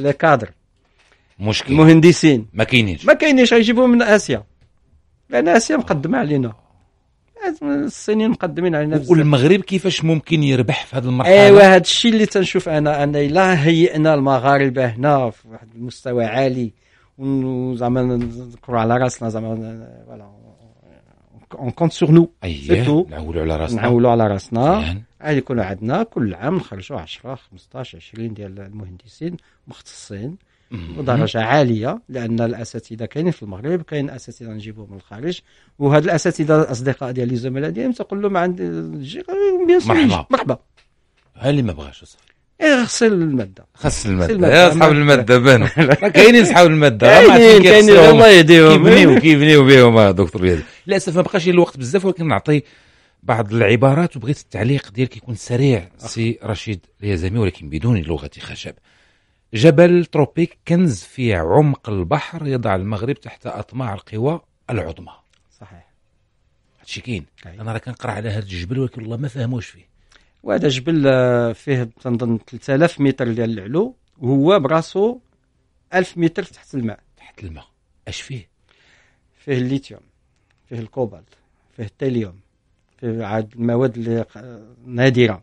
لي كادر مشكل المهندسين ما كاينينش ما كاينينش غيجيبوهم من اسيا لان اسيا مقدمه علينا الصينيين مقدمين علينا بزاف والمغرب كيفاش ممكن يربح في هذه المرحله ايوا هذا الشيء اللي تنشوف انا انا الا هيئنا المغاربه هنا في واحد المستوى عالي زعما نذكروا على راسنا زعما فوالا اون كونت سور نو سيتو نعولوا على راسنا نعولوا على راسنا غادي يكونوا عندنا كل عام نخرجوا 10 15 20 ديال المهندسين مختصين ودرجه عاليه لان الاساتذه كاينين في المغرب كاين اساتذه نجيبهم من الخارج وهاد الاساتذه الاصدقاء ديالي الزملاء ديالي تقول لهم عندي مرحبا مرحبا ها اللي ما بغاش صافي إيه، الماده خص الماده يا اصحاب الماده بان كاينين اصحاب الماده كاينين كاينين الله يهديهم كيبنيو كيبنيو بهم دكتور يادي للاسف ما بقاش الوقت بزاف ولكن نعطي بعض العبارات وبغيت التعليق ديالك يكون سريع سي رشيد اليزامي ولكن بدون لغه خشب جبل تروبيك كنز في عمق البحر يضع المغرب تحت أطماع القوى العظمى صحيح هادشي كاين انا راه كنقرا على هذا الجبل ولكن والله ما فهموش فيه وهذا جبل آه، فيه تنظن 3000 متر ديال العلو وهو براسو 1000 متر تحت الماء تحت الماء اش فيه فيه الليثيوم فيه الكوبالت فيه التيليوم فيه عاد المواد اللي آه، نادره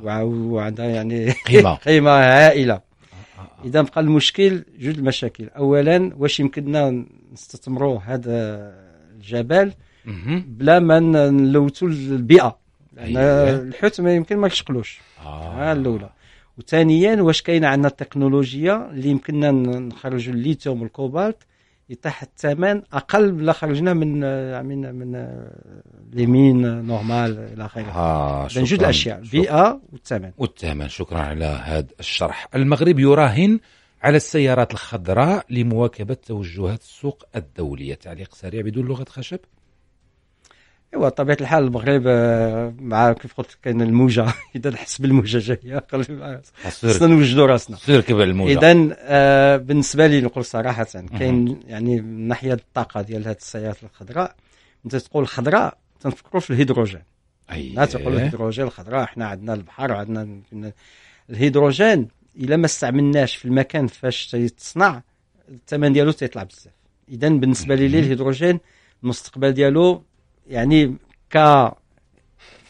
آه. وعندها يعني قيمه قيمه هائله آه. اذا بقى المشكل جوج المشاكل اولا واش يمكننا نستثمروا هذا الجبل بلا ما نلوثوا البيئه لان أيوة. الحوت ما يمكن ما نشقلوش آه. الاولى وثانيا واش كاينه عندنا التكنولوجيا اللي يمكننا نخرجوا الليثيوم والكوبالت يطيح الثمن اقل من خرجنا من من من ليمين نورمال الى اخره آه بين جوج الاشياء البيئه والثمن والثمن شكرا على هذا الشرح المغرب يراهن على السيارات الخضراء لمواكبه توجهات السوق الدوليه تعليق سريع بدون لغه خشب ايوا طبيعه الحال المغرب آه، مع كيف قلت كاين الموجه اذا نحس بالموجه جايه آه، خصنا نوجدوا راسنا سير كبر الموجه اذا آه، بالنسبه لي نقول صراحه كاين يعني من ناحيه الطاقه ديال هذه السيارات الخضراء انت تقول خضراء تنفكروا في الهيدروجين اي لا تقول الهيدروجين الخضراء حنا عندنا البحر عندنا الهيدروجين الا ما استعملناش في المكان فاش تيتصنع الثمن ديالو تيطلع بزاف اذا بالنسبه لي الهيدروجين المستقبل ديالو يعني ك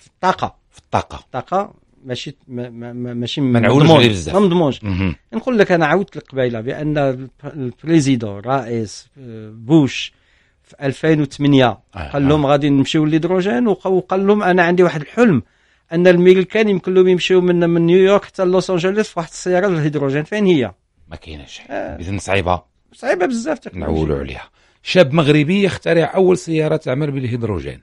الطاقه في الطاقه الطاقه ماشي ماشي منعولش بزاف ما مضمونش نقول لك انا عاودت لك قبيله بان البريزيدون رئيس آه، بوش في 2008 آه، قال لهم آه. غادي نمشيو للهيدروجين وقال لهم انا عندي واحد الحلم ان الميريكان يمكن لهم يمشيو من من نيويورك حتى لوس انجلوس في واحد السياره للهيدروجين فين هي ما كايناش آه. اذا صعيبه صعيبه بزاف نعولوا عليها شاب مغربي يخترع اول سياره تعمل بالهيدروجين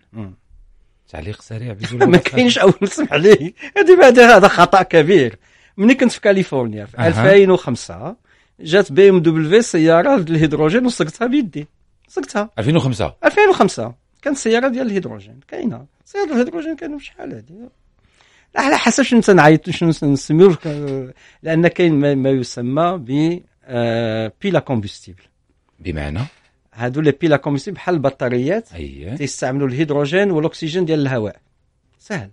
تعليق سريع ما كاينش اول سمح لي هذه هذا خطا كبير ملي كنت في كاليفورنيا في أه. 2005 جات بي ام دبليو سياره بالهيدروجين وسقتها بيدي سقتها 2005 2005 كانت سياره ديال الهيدروجين كاينه سياره الهيدروجين كانوا بشحال هذه على حسب شنو تنعيط شنو نسميو لان كاين ما, يسمى ب آه، بيلا كومبوستيبل بمعنى هادو لي بيلا كوميسيون بحال البطاريات أيه. تيستعملوا الهيدروجين والاكسجين ديال الهواء سهل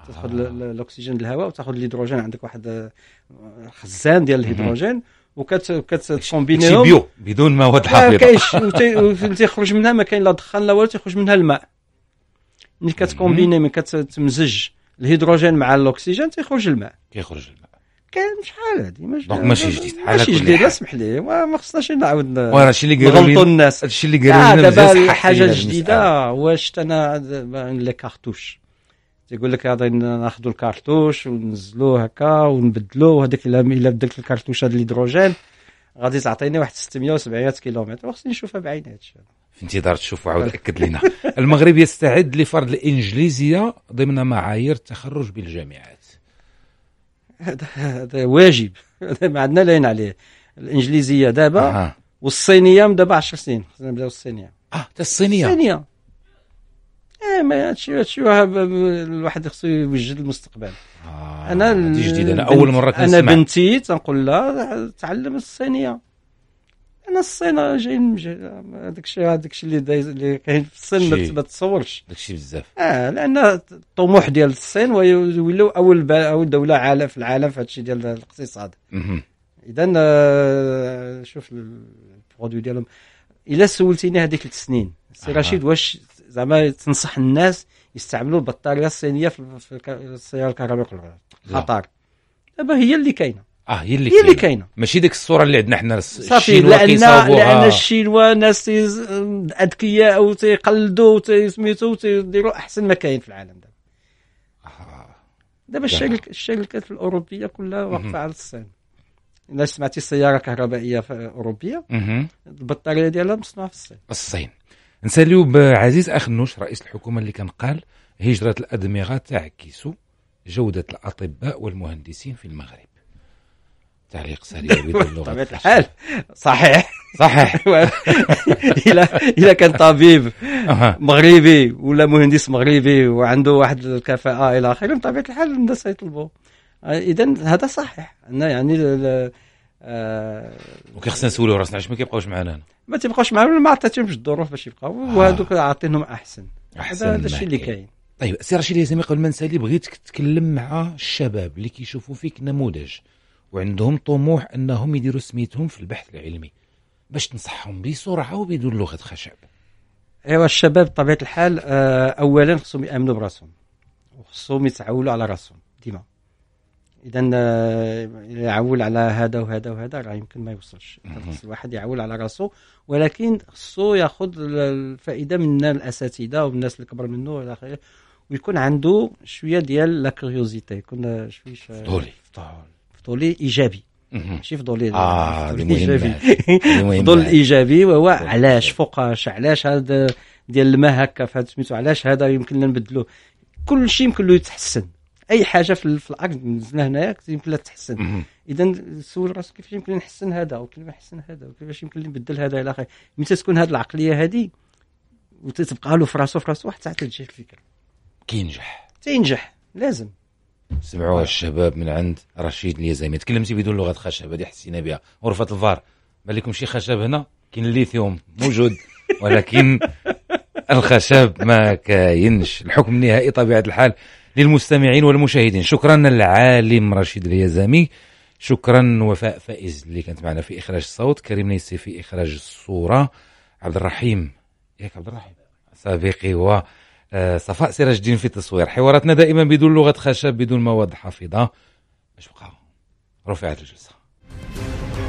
آه. تاخذ الاكسجين الهواء وتاخذ الهيدروجين عندك واحد آه، خزان ديال الهيدروجين وكت بيو بدون مواد حافظه كاينش تيخرج منها ما كاين لا دخان لا والو تيخرج منها الماء ملي كتكومبيني ملي كتمزج الهيدروجين مع الاكسجين تيخرج الماء كيخرج الماء كان شحال هذه مش دونك ماشي جديد حالة ماشي جديد اسمح لي ما خصناش نعاود وراه اللي قالوا الناس الشيء اللي قالوا آه، لنا دابا الحاجه الجديده واش انا لي كارتوش تيقول لك غادي ناخذوا الكارتوش ونزلوه هكا ونبدلوه هذاك الا الا بدلت الكارتوش هذا الهيدروجين غادي تعطيني واحد 600 700 كيلومتر وخصني نشوفها بعيني هادشي في انتظار تشوف وعاود اكد لنا المغرب يستعد لفرض الانجليزيه ضمن معايير التخرج بالجامعات هذا واجب هذا ما عندنا لين عليه الانجليزيه دابا آه. والصينيه من دابا 10 سنين خصنا نبداو الصينيه اه حتى الصينيه الصينيه ايه ما هادشي هادشي الواحد خصو يوجد المستقبل آه. انا دي جديده انا اول مره كنسمع انا بنتي تنقول لها تعلم الصينيه انا الصين جايين هذاك الشيء هذاك الشيء اللي دايز اللي كاين في الصين ما تصورش داك الشيء بزاف اه لان الطموح ديال الصين ويولوا اول اول دوله عالم في العالم في هذا الشيء ديال الاقتصاد اذا آه، شوف البرودوي ديالهم الا سولتيني هذيك السنين سي رشيد واش زعما تنصح الناس يستعملوا البطاريه الصينيه في السياره الكهربائيه خطر دابا هي اللي كاينه اه هي اللي هي اللي كاينه ماشي ديك الصوره اللي عندنا حنا صافي لان لان الشينوا ناس اذكياء وتيقلدوا وتسميتو وتيديروا احسن ما كاين في العالم دابا آه. دابا الشركات الشركات الاوروبيه كلها واقفه على الصين الا سمعتي السياره الكهربائيه اوروبيه البطاريه ديالها مصنوعه في الصين الصين نساليو بعزيز اخ نوش رئيس الحكومه اللي كان قال هجره الادمغه تعكس جوده الاطباء والمهندسين في المغرب تعليق سريع بطبيعه الحال صحيح صحيح الى الى كان طبيب مغربي ولا مهندس مغربي وعنده واحد الكفاءه الى اخره بطبيعه الحال الناس يطلبوا اذا هذا صحيح ان يعني آه خصنا نسولوا راسنا علاش ما كيبقاوش معنا هنا ما تيبقاوش معنا ما عطيتهمش الظروف باش يبقاو آه. وهذوك عاطينهم احسن احسن هذا الشيء اللي كاين طيب سي رشيد ياسمي قبل ما نسالي بغيتك تتكلم مع الشباب اللي كيشوفوا فيك نموذج وعندهم طموح انهم يديروا سميتهم في البحث العلمي باش تنصحهم بسرعه وبدون لغه خشب ايوا الشباب بطبيعه الحال آه، اولا خصهم يامنوا براسهم وخصهم يتعولوا على راسهم ديما اذا آه، يعول على هذا وهذا وهذا راه يمكن ما يوصلش خص الواحد يعول على راسه ولكن خصو ياخذ الفائده من الاساتذه والناس الكبر منه الى اخره ويكون عنده شويه ديال لا كيوزيتي يكون شويه فضولي فضول فضولي ايجابي ماشي فضول آه، ايجابي فضول ايجابي الايجابي وهو علاش فوقاش علاش هذا ديال الماء هكا فهاد سميتو علاش هذا يمكن لنا نبدلو كل شيء يمكن له يتحسن اي حاجه في, في الاكت نزلنا هنايا يمكن لها تتحسن اذا سول راسك كيفاش يمكن نحسن هذا وكيفاش نحسن هذا وكيفاش يمكن نبدل هذا الى اخره متى تكون هذه العقليه هذه وتتبقى له في راسو في راسو واحد ساعه تجي الفكره كينجح تينجح لازم سمعوها الشباب من عند رشيد اليزامي تكلمتي بدون لغه خشب هذه حسينا بها غرفه الفار بالكم شي خشب هنا كاين الليثيوم موجود ولكن الخشب ما كاينش الحكم النهائي طبيعه الحال للمستمعين والمشاهدين شكرا للعالم رشيد اليزامي شكرا وفاء فائز اللي كانت معنا في اخراج الصوت كريم نيسي في اخراج الصوره عبد الرحيم ياك عبد الرحيم سابقي هو صفاء سراج الدين في التصوير حواراتنا دائما بدون لغة خشب بدون مواد حافظة مش بقى رفعت الجلسة